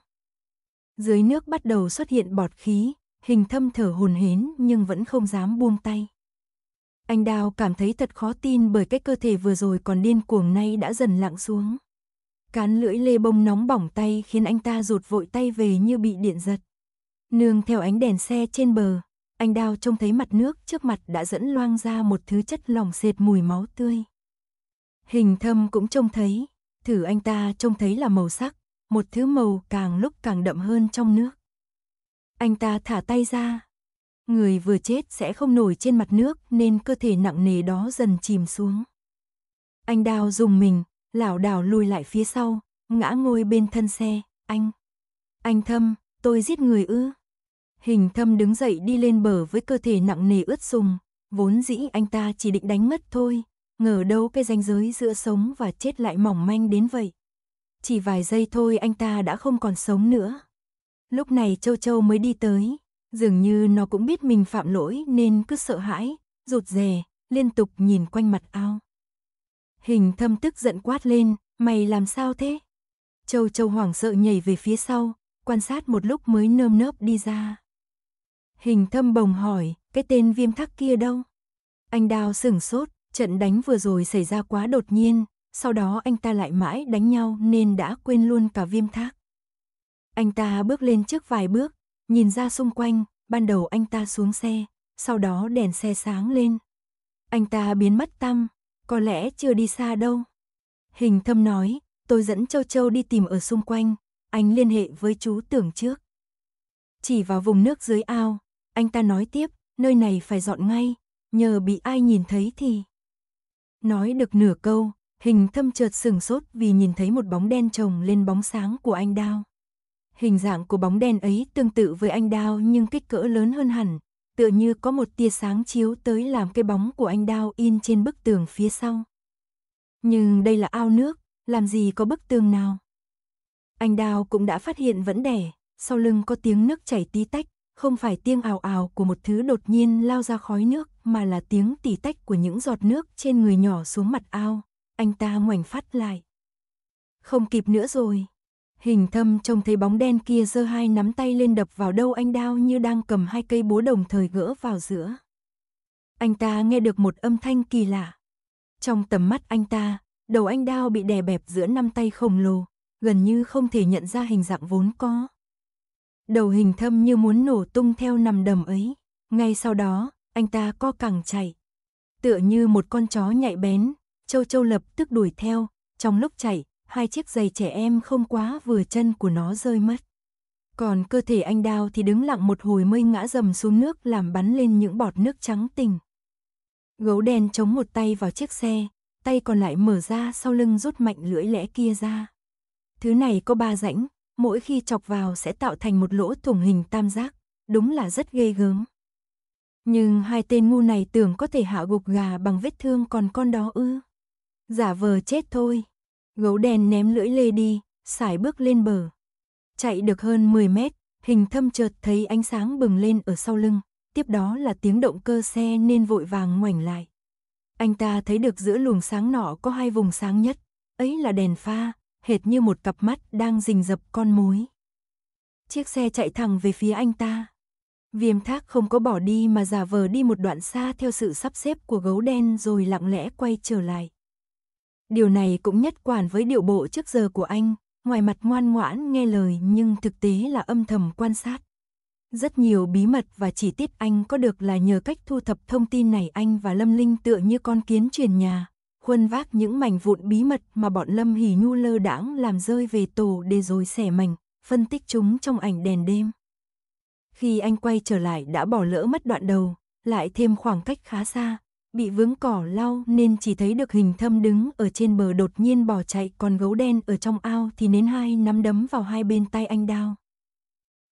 Dưới nước bắt đầu xuất hiện bọt khí, hình thâm thở hồn hến nhưng vẫn không dám buông tay. Anh Đào cảm thấy thật khó tin bởi cái cơ thể vừa rồi còn điên cuồng nay đã dần lặng xuống. Cán lưỡi lê bông nóng bỏng tay khiến anh ta rụt vội tay về như bị điện giật. Nương theo ánh đèn xe trên bờ, anh Đào trông thấy mặt nước trước mặt đã dẫn loang ra một thứ chất lỏng sệt mùi máu tươi. Hình thâm cũng trông thấy, thử anh ta trông thấy là màu sắc, một thứ màu càng lúc càng đậm hơn trong nước. Anh ta thả tay ra. Người vừa chết sẽ không nổi trên mặt nước nên cơ thể nặng nề đó dần chìm xuống. Anh đào dùng mình, lảo đảo lùi lại phía sau, ngã ngồi bên thân xe, anh. Anh thâm, tôi giết người ư. Hình thâm đứng dậy đi lên bờ với cơ thể nặng nề ướt sùng, vốn dĩ anh ta chỉ định đánh mất thôi, Ngờ đâu cái ranh giới giữa sống và chết lại mỏng manh đến vậy. Chỉ vài giây thôi anh ta đã không còn sống nữa. Lúc này Châu Châu mới đi tới, dường như nó cũng biết mình phạm lỗi nên cứ sợ hãi, rụt rè, liên tục nhìn quanh mặt ao. Hình thâm tức giận quát lên, mày làm sao thế? Châu Châu hoảng sợ nhảy về phía sau, quan sát một lúc mới nơm nớp đi ra. Hình thâm bồng hỏi, cái tên viêm thắc kia đâu? Anh đào sửng sốt, Trận đánh vừa rồi xảy ra quá đột nhiên, sau đó anh ta lại mãi đánh nhau nên đã quên luôn cả viêm thác. Anh ta bước lên trước vài bước, nhìn ra xung quanh, ban đầu anh ta xuống xe, sau đó đèn xe sáng lên. Anh ta biến mất tăm, có lẽ chưa đi xa đâu. Hình thâm nói, tôi dẫn Châu Châu đi tìm ở xung quanh, anh liên hệ với chú tưởng trước. Chỉ vào vùng nước dưới ao, anh ta nói tiếp, nơi này phải dọn ngay, nhờ bị ai nhìn thấy thì... Nói được nửa câu, hình thâm chợt sừng sốt vì nhìn thấy một bóng đen trồng lên bóng sáng của anh đao. Hình dạng của bóng đen ấy tương tự với anh đao nhưng kích cỡ lớn hơn hẳn, tựa như có một tia sáng chiếu tới làm cái bóng của anh đao in trên bức tường phía sau. Nhưng đây là ao nước, làm gì có bức tường nào. Anh đao cũng đã phát hiện vấn đề, sau lưng có tiếng nước chảy tí tách, không phải tiếng ào ào của một thứ đột nhiên lao ra khói nước, mà là tiếng tỉ tách của những giọt nước trên người nhỏ xuống mặt ao. Anh ta ngoảnh phát lại. Không kịp nữa rồi. Hình thâm trông thấy bóng đen kia giơ hai nắm tay lên đập vào đâu anh đao như đang cầm hai cây búa đồng thời gỡ vào giữa. Anh ta nghe được một âm thanh kỳ lạ. Trong tầm mắt anh ta, đầu anh đao bị đè bẹp giữa năm tay khổng lồ, gần như không thể nhận ra hình dạng vốn có. Đầu hình thâm như muốn nổ tung theo nằm đầm ấy. Ngay sau đó, anh ta co cẳng chạy. Tựa như một con chó nhạy bén, Châu Châu lập tức đuổi theo, trong lúc chạy, hai chiếc giày trẻ em không quá vừa chân của nó rơi mất. Còn cơ thể anh đào thì đứng lặng một hồi mây ngã dầm xuống nước làm bắn lên những bọt nước trắng tình. Gấu đen chống một tay vào chiếc xe, tay còn lại mở ra sau lưng rút mạnh lưỡi lẽ kia ra. Thứ này có ba rãnh, mỗi khi chọc vào sẽ tạo thành một lỗ thủng hình tam giác, đúng là rất ghê gớm. Nhưng hai tên ngu này tưởng có thể hạ gục gà bằng vết thương còn con đó ư. Giả vờ chết thôi. Gấu đen ném lưỡi lê đi, xài bước lên bờ. Chạy được hơn 10 mét, hình thâm chợt thấy ánh sáng bừng lên ở sau lưng. Tiếp đó là tiếng động cơ xe nên vội vàng ngoảnh lại. Anh ta thấy được giữa luồng sáng nọ có hai vùng sáng nhất. Ấy là đèn pha, hệt như một cặp mắt đang rình rập con mối. Chiếc xe chạy thẳng về phía anh ta. Viêm thác không có bỏ đi mà giả vờ đi một đoạn xa theo sự sắp xếp của gấu đen rồi lặng lẽ quay trở lại. Điều này cũng nhất quản với điệu bộ trước giờ của anh, ngoài mặt ngoan ngoãn nghe lời nhưng thực tế là âm thầm quan sát. Rất nhiều bí mật và chỉ tiết anh có được là nhờ cách thu thập thông tin này anh và Lâm Linh tựa như con kiến truyền nhà, khuân vác những mảnh vụn bí mật mà bọn Lâm Hỷ Nhu lơ đãng làm rơi về tổ để rồi xẻ mảnh, phân tích chúng trong ảnh đèn đêm. Khi anh quay trở lại đã bỏ lỡ mất đoạn đầu, lại thêm khoảng cách khá xa, bị vướng cỏ lau nên chỉ thấy được hình thâm đứng ở trên bờ đột nhiên bỏ chạy còn gấu đen ở trong ao thì nến hai nắm đấm vào hai bên tay anh đao.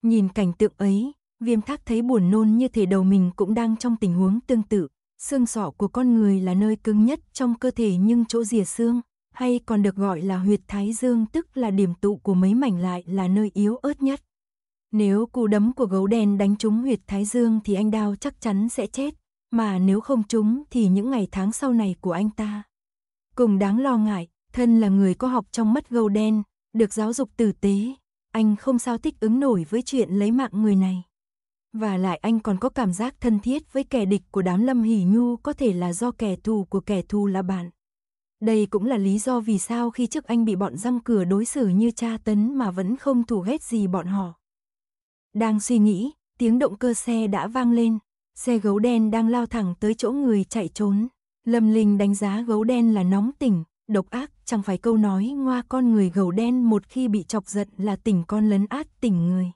Nhìn cảnh tượng ấy, viêm thác thấy buồn nôn như thể đầu mình cũng đang trong tình huống tương tự. Xương sọ của con người là nơi cứng nhất trong cơ thể nhưng chỗ rìa xương, hay còn được gọi là huyệt thái dương tức là điểm tụ của mấy mảnh lại là nơi yếu ớt nhất. Nếu cú đấm của gấu đen đánh trúng huyệt thái dương thì anh Đao chắc chắn sẽ chết, mà nếu không trúng thì những ngày tháng sau này của anh ta. Cùng đáng lo ngại, thân là người có học trong mắt gấu đen, được giáo dục tử tế, anh không sao thích ứng nổi với chuyện lấy mạng người này. Và lại anh còn có cảm giác thân thiết với kẻ địch của đám Lâm hỉ Nhu có thể là do kẻ thù của kẻ thù là bạn. Đây cũng là lý do vì sao khi trước anh bị bọn răng cửa đối xử như cha tấn mà vẫn không thù ghét gì bọn họ. Đang suy nghĩ, tiếng động cơ xe đã vang lên, xe gấu đen đang lao thẳng tới chỗ người chạy trốn. Lâm Linh đánh giá gấu đen là nóng tỉnh, độc ác, chẳng phải câu nói ngoa con người gấu đen một khi bị chọc giận là tỉnh con lấn át tỉnh người.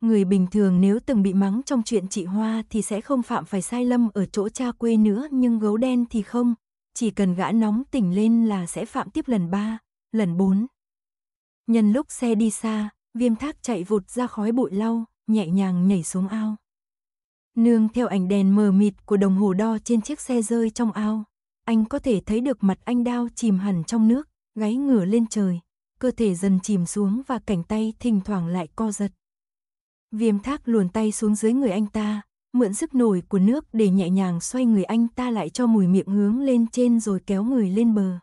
Người bình thường nếu từng bị mắng trong chuyện chị Hoa thì sẽ không phạm phải sai lầm ở chỗ cha quê nữa nhưng gấu đen thì không, chỉ cần gã nóng tỉnh lên là sẽ phạm tiếp lần ba, lần bốn. Nhân lúc xe đi xa, viêm thác chạy vụt ra khói bụi lau, nhẹ nhàng nhảy xuống ao. Nương theo ảnh đèn mờ mịt của đồng hồ đo trên chiếc xe rơi trong ao, anh có thể thấy được mặt anh đao chìm hẳn trong nước, gáy ngửa lên trời, cơ thể dần chìm xuống và cảnh tay thỉnh thoảng lại co giật. Viêm thác luồn tay xuống dưới người anh ta, mượn sức nổi của nước để nhẹ nhàng xoay người anh ta lại cho mùi miệng hướng lên trên rồi kéo người lên bờ.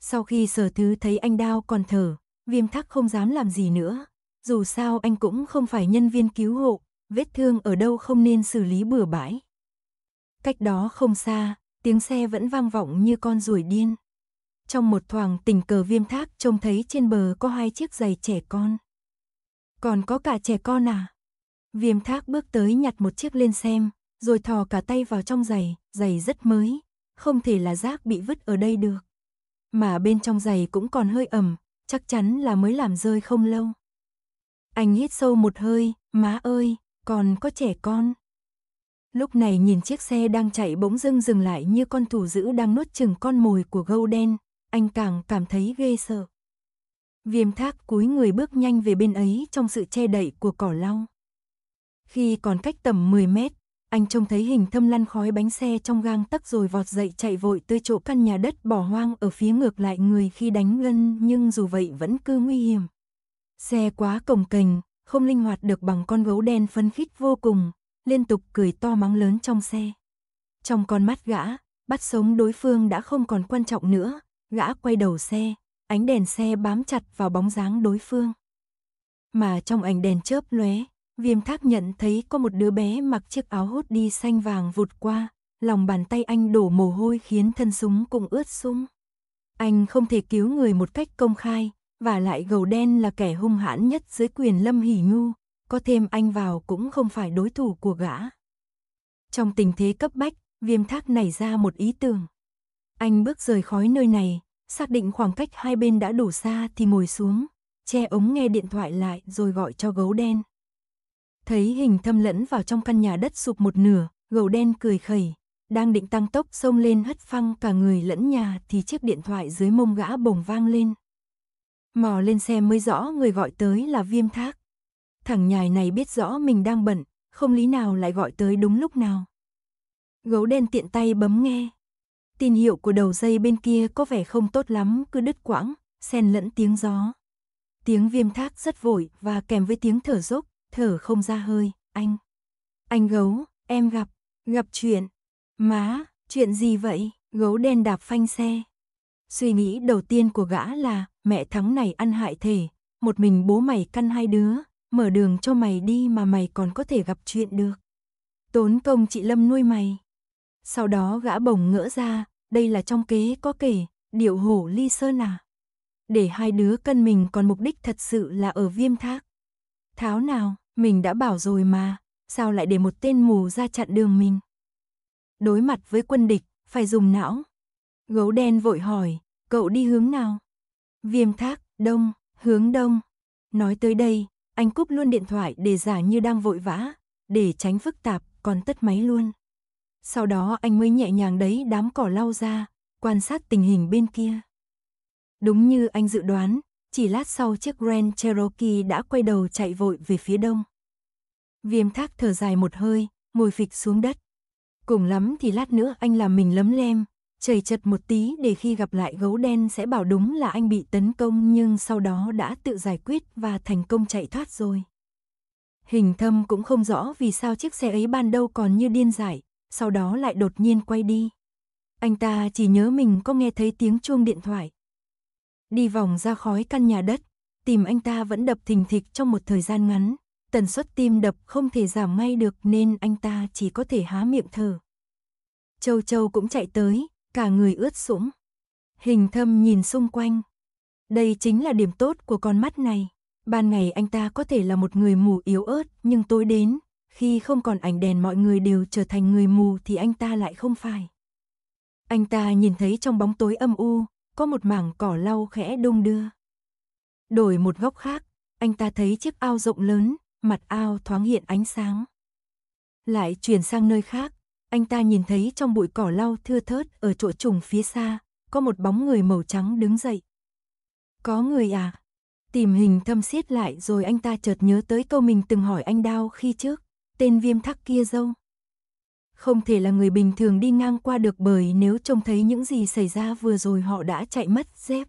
Sau khi sở thứ thấy anh đao còn thở, viêm thắc không dám làm gì nữa. Dù sao anh cũng không phải nhân viên cứu hộ, vết thương ở đâu không nên xử lý bừa bãi. Cách đó không xa, tiếng xe vẫn vang vọng như con ruồi điên. Trong một thoảng tình cờ viêm thác trông thấy trên bờ có hai chiếc giày trẻ con. Còn có cả trẻ con à? Viêm thác bước tới nhặt một chiếc lên xem, rồi thò cả tay vào trong giày, giày rất mới, không thể là rác bị vứt ở đây được. Mà bên trong giày cũng còn hơi ẩm, chắc chắn là mới làm rơi không lâu. Anh hít sâu một hơi, má ơi, còn có trẻ con. Lúc này nhìn chiếc xe đang chạy bỗng dưng dừng lại như con thủ dữ đang nuốt chừng con mồi của gâu đen, anh càng cảm thấy ghê sợ. Viêm thác cúi người bước nhanh về bên ấy trong sự che đậy của cỏ lau. Khi còn cách tầm 10 mét, anh trông thấy hình thâm lăn khói bánh xe trong gang tắc rồi vọt dậy chạy vội tới chỗ căn nhà đất bỏ hoang ở phía ngược lại người khi đánh gân nhưng dù vậy vẫn cứ nguy hiểm. Xe quá cồng kềnh, không linh hoạt được bằng con gấu đen phấn khích vô cùng, liên tục cười to mắng lớn trong xe. Trong con mắt gã, bắt sống đối phương đã không còn quan trọng nữa, gã quay đầu xe, ánh đèn xe bám chặt vào bóng dáng đối phương. Mà trong ảnh đèn chớp lóe, Viêm thác nhận thấy có một đứa bé mặc chiếc áo hốt đi xanh vàng vụt qua, lòng bàn tay anh đổ mồ hôi khiến thân súng cũng ướt sũng. Anh không thể cứu người một cách công khai, và lại gầu đen là kẻ hung hãn nhất dưới quyền Lâm Hỉ Nhu, có thêm anh vào cũng không phải đối thủ của gã. Trong tình thế cấp bách, viêm thác nảy ra một ý tưởng. Anh bước rời khói nơi này, xác định khoảng cách hai bên đã đủ xa thì ngồi xuống, che ống nghe điện thoại lại rồi gọi cho gấu đen. Thấy hình thâm lẫn vào trong căn nhà đất sụp một nửa, gầu đen cười khẩy, đang định tăng tốc xông lên hất phăng cả người lẫn nhà thì chiếc điện thoại dưới mông gã bồng vang lên. Mò lên xe mới rõ người gọi tới là viêm thác. Thằng nhài này biết rõ mình đang bận, không lý nào lại gọi tới đúng lúc nào. Gấu đen tiện tay bấm nghe. Tin hiệu của đầu dây bên kia có vẻ không tốt lắm, cứ đứt quãng, xen lẫn tiếng gió. Tiếng viêm thác rất vội và kèm với tiếng thở dốc, thở không ra hơi, anh. Anh gấu, em gặp, gặp chuyện. Má, chuyện gì vậy? Gấu đen đạp phanh xe. Suy nghĩ đầu tiên của gã là, mẹ thắng này ăn hại thể, một mình bố mày căn hai đứa, mở đường cho mày đi mà mày còn có thể gặp chuyện được. Tốn công chị Lâm nuôi mày. Sau đó gã bồng ngỡ ra, đây là trong kế có kể, điệu hổ ly sơn à. Để hai đứa cân mình còn mục đích thật sự là ở viêm thác. Tháo nào? Mình đã bảo rồi mà, sao lại để một tên mù ra chặn đường mình? Đối mặt với quân địch, phải dùng não. Gấu đen vội hỏi, cậu đi hướng nào? Viêm thác, đông, hướng đông. Nói tới đây, anh cúp luôn điện thoại để giả như đang vội vã, để tránh phức tạp, còn tắt máy luôn. Sau đó anh mới nhẹ nhàng đấy đám cỏ lau ra, quan sát tình hình bên kia. Đúng như anh dự đoán, chỉ lát sau chiếc Grand Cherokee đã quay đầu chạy vội về phía đông. Viêm thác thở dài một hơi, ngồi phịch xuống đất. Cùng lắm thì lát nữa anh làm mình lấm lem, chảy chật một tí để khi gặp lại gấu đen sẽ bảo đúng là anh bị tấn công nhưng sau đó đã tự giải quyết và thành công chạy thoát rồi. Hình thâm cũng không rõ vì sao chiếc xe ấy ban đầu còn như điên dại, sau đó lại đột nhiên quay đi. Anh ta chỉ nhớ mình có nghe thấy tiếng chuông điện thoại, đi vòng ra khói căn nhà đất, tìm anh ta vẫn đập thình thịch trong một thời gian ngắn, tần suất tim đập không thể giảm ngay được nên anh ta chỉ có thể há miệng thở. Châu Châu cũng chạy tới, cả người ướt sũng. Hình thâm nhìn xung quanh. Đây chính là điểm tốt của con mắt này. Ban ngày anh ta có thể là một người mù yếu ớt, nhưng tối đến, khi không còn ảnh đèn mọi người đều trở thành người mù thì anh ta lại không phải. Anh ta nhìn thấy trong bóng tối âm u, có một mảng cỏ lau khẽ đung đưa. Đổi một góc khác, anh ta thấy chiếc ao rộng lớn, mặt ao thoáng hiện ánh sáng. Lại chuyển sang nơi khác, anh ta nhìn thấy trong bụi cỏ lau thưa thớt ở chỗ trùng phía xa, có một bóng người màu trắng đứng dậy. Có người à? Tìm hình thâm xiết lại rồi anh ta chợt nhớ tới câu mình từng hỏi anh Đao khi trước, tên viêm thắc kia dâu không thể là người bình thường đi ngang qua được bởi nếu trông thấy những gì xảy ra vừa rồi họ đã chạy mất dép.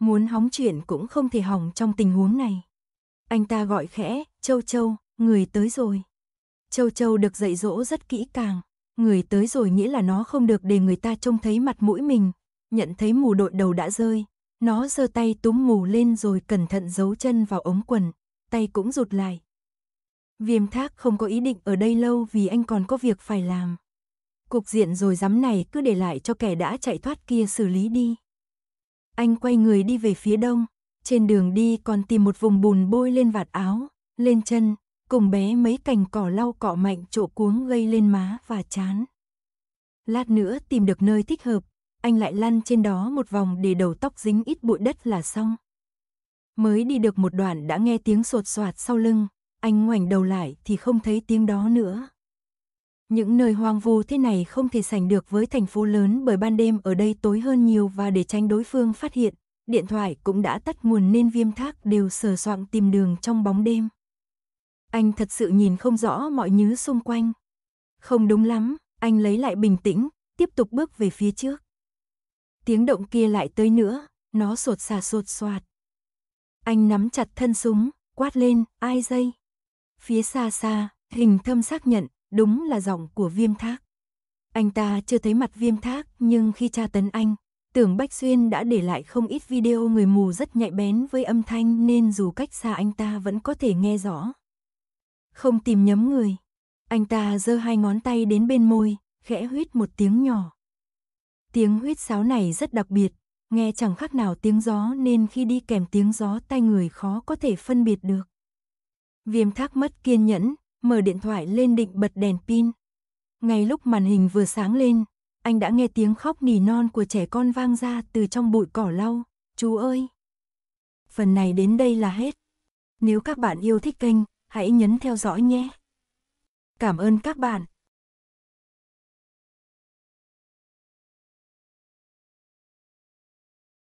Muốn hóng chuyện cũng không thể hỏng trong tình huống này. Anh ta gọi khẽ, Châu Châu, người tới rồi. Châu Châu được dạy dỗ rất kỹ càng, người tới rồi nghĩa là nó không được để người ta trông thấy mặt mũi mình, nhận thấy mù đội đầu đã rơi. Nó giơ tay túm mù lên rồi cẩn thận giấu chân vào ống quần, tay cũng rụt lại, Viêm thác không có ý định ở đây lâu vì anh còn có việc phải làm. Cục diện rồi dám này cứ để lại cho kẻ đã chạy thoát kia xử lý đi. Anh quay người đi về phía đông, trên đường đi còn tìm một vùng bùn bôi lên vạt áo, lên chân, cùng bé mấy cành cỏ lau cọ mạnh chỗ cuống gây lên má và chán. Lát nữa tìm được nơi thích hợp, anh lại lăn trên đó một vòng để đầu tóc dính ít bụi đất là xong. Mới đi được một đoạn đã nghe tiếng sột soạt sau lưng, anh ngoảnh đầu lại thì không thấy tiếng đó nữa. Những nơi hoang vu thế này không thể sánh được với thành phố lớn bởi ban đêm ở đây tối hơn nhiều và để tránh đối phương phát hiện, điện thoại cũng đã tắt nguồn nên viêm thác đều sờ soạng tìm đường trong bóng đêm. Anh thật sự nhìn không rõ mọi nhứ xung quanh. Không đúng lắm, anh lấy lại bình tĩnh, tiếp tục bước về phía trước. Tiếng động kia lại tới nữa, nó sột xà sột soạt. Anh nắm chặt thân súng, quát lên, ai dây. Phía xa xa, hình thâm xác nhận, đúng là giọng của viêm thác. Anh ta chưa thấy mặt viêm thác, nhưng khi tra tấn anh, tưởng Bách Xuyên đã để lại không ít video người mù rất nhạy bén với âm thanh nên dù cách xa anh ta vẫn có thể nghe rõ. Không tìm nhấm người. Anh ta giơ hai ngón tay đến bên môi, khẽ huyết một tiếng nhỏ. Tiếng huyết sáo này rất đặc biệt, nghe chẳng khác nào tiếng gió nên khi đi kèm tiếng gió tay người khó có thể phân biệt được. Viêm thác mất kiên nhẫn, mở điện thoại lên định bật đèn pin. Ngay lúc màn hình vừa sáng lên, anh đã nghe tiếng khóc nỉ non của trẻ con vang ra từ trong bụi cỏ lau. Chú ơi! Phần này đến đây là hết. Nếu các bạn yêu thích kênh, hãy nhấn theo dõi nhé. Cảm ơn các bạn.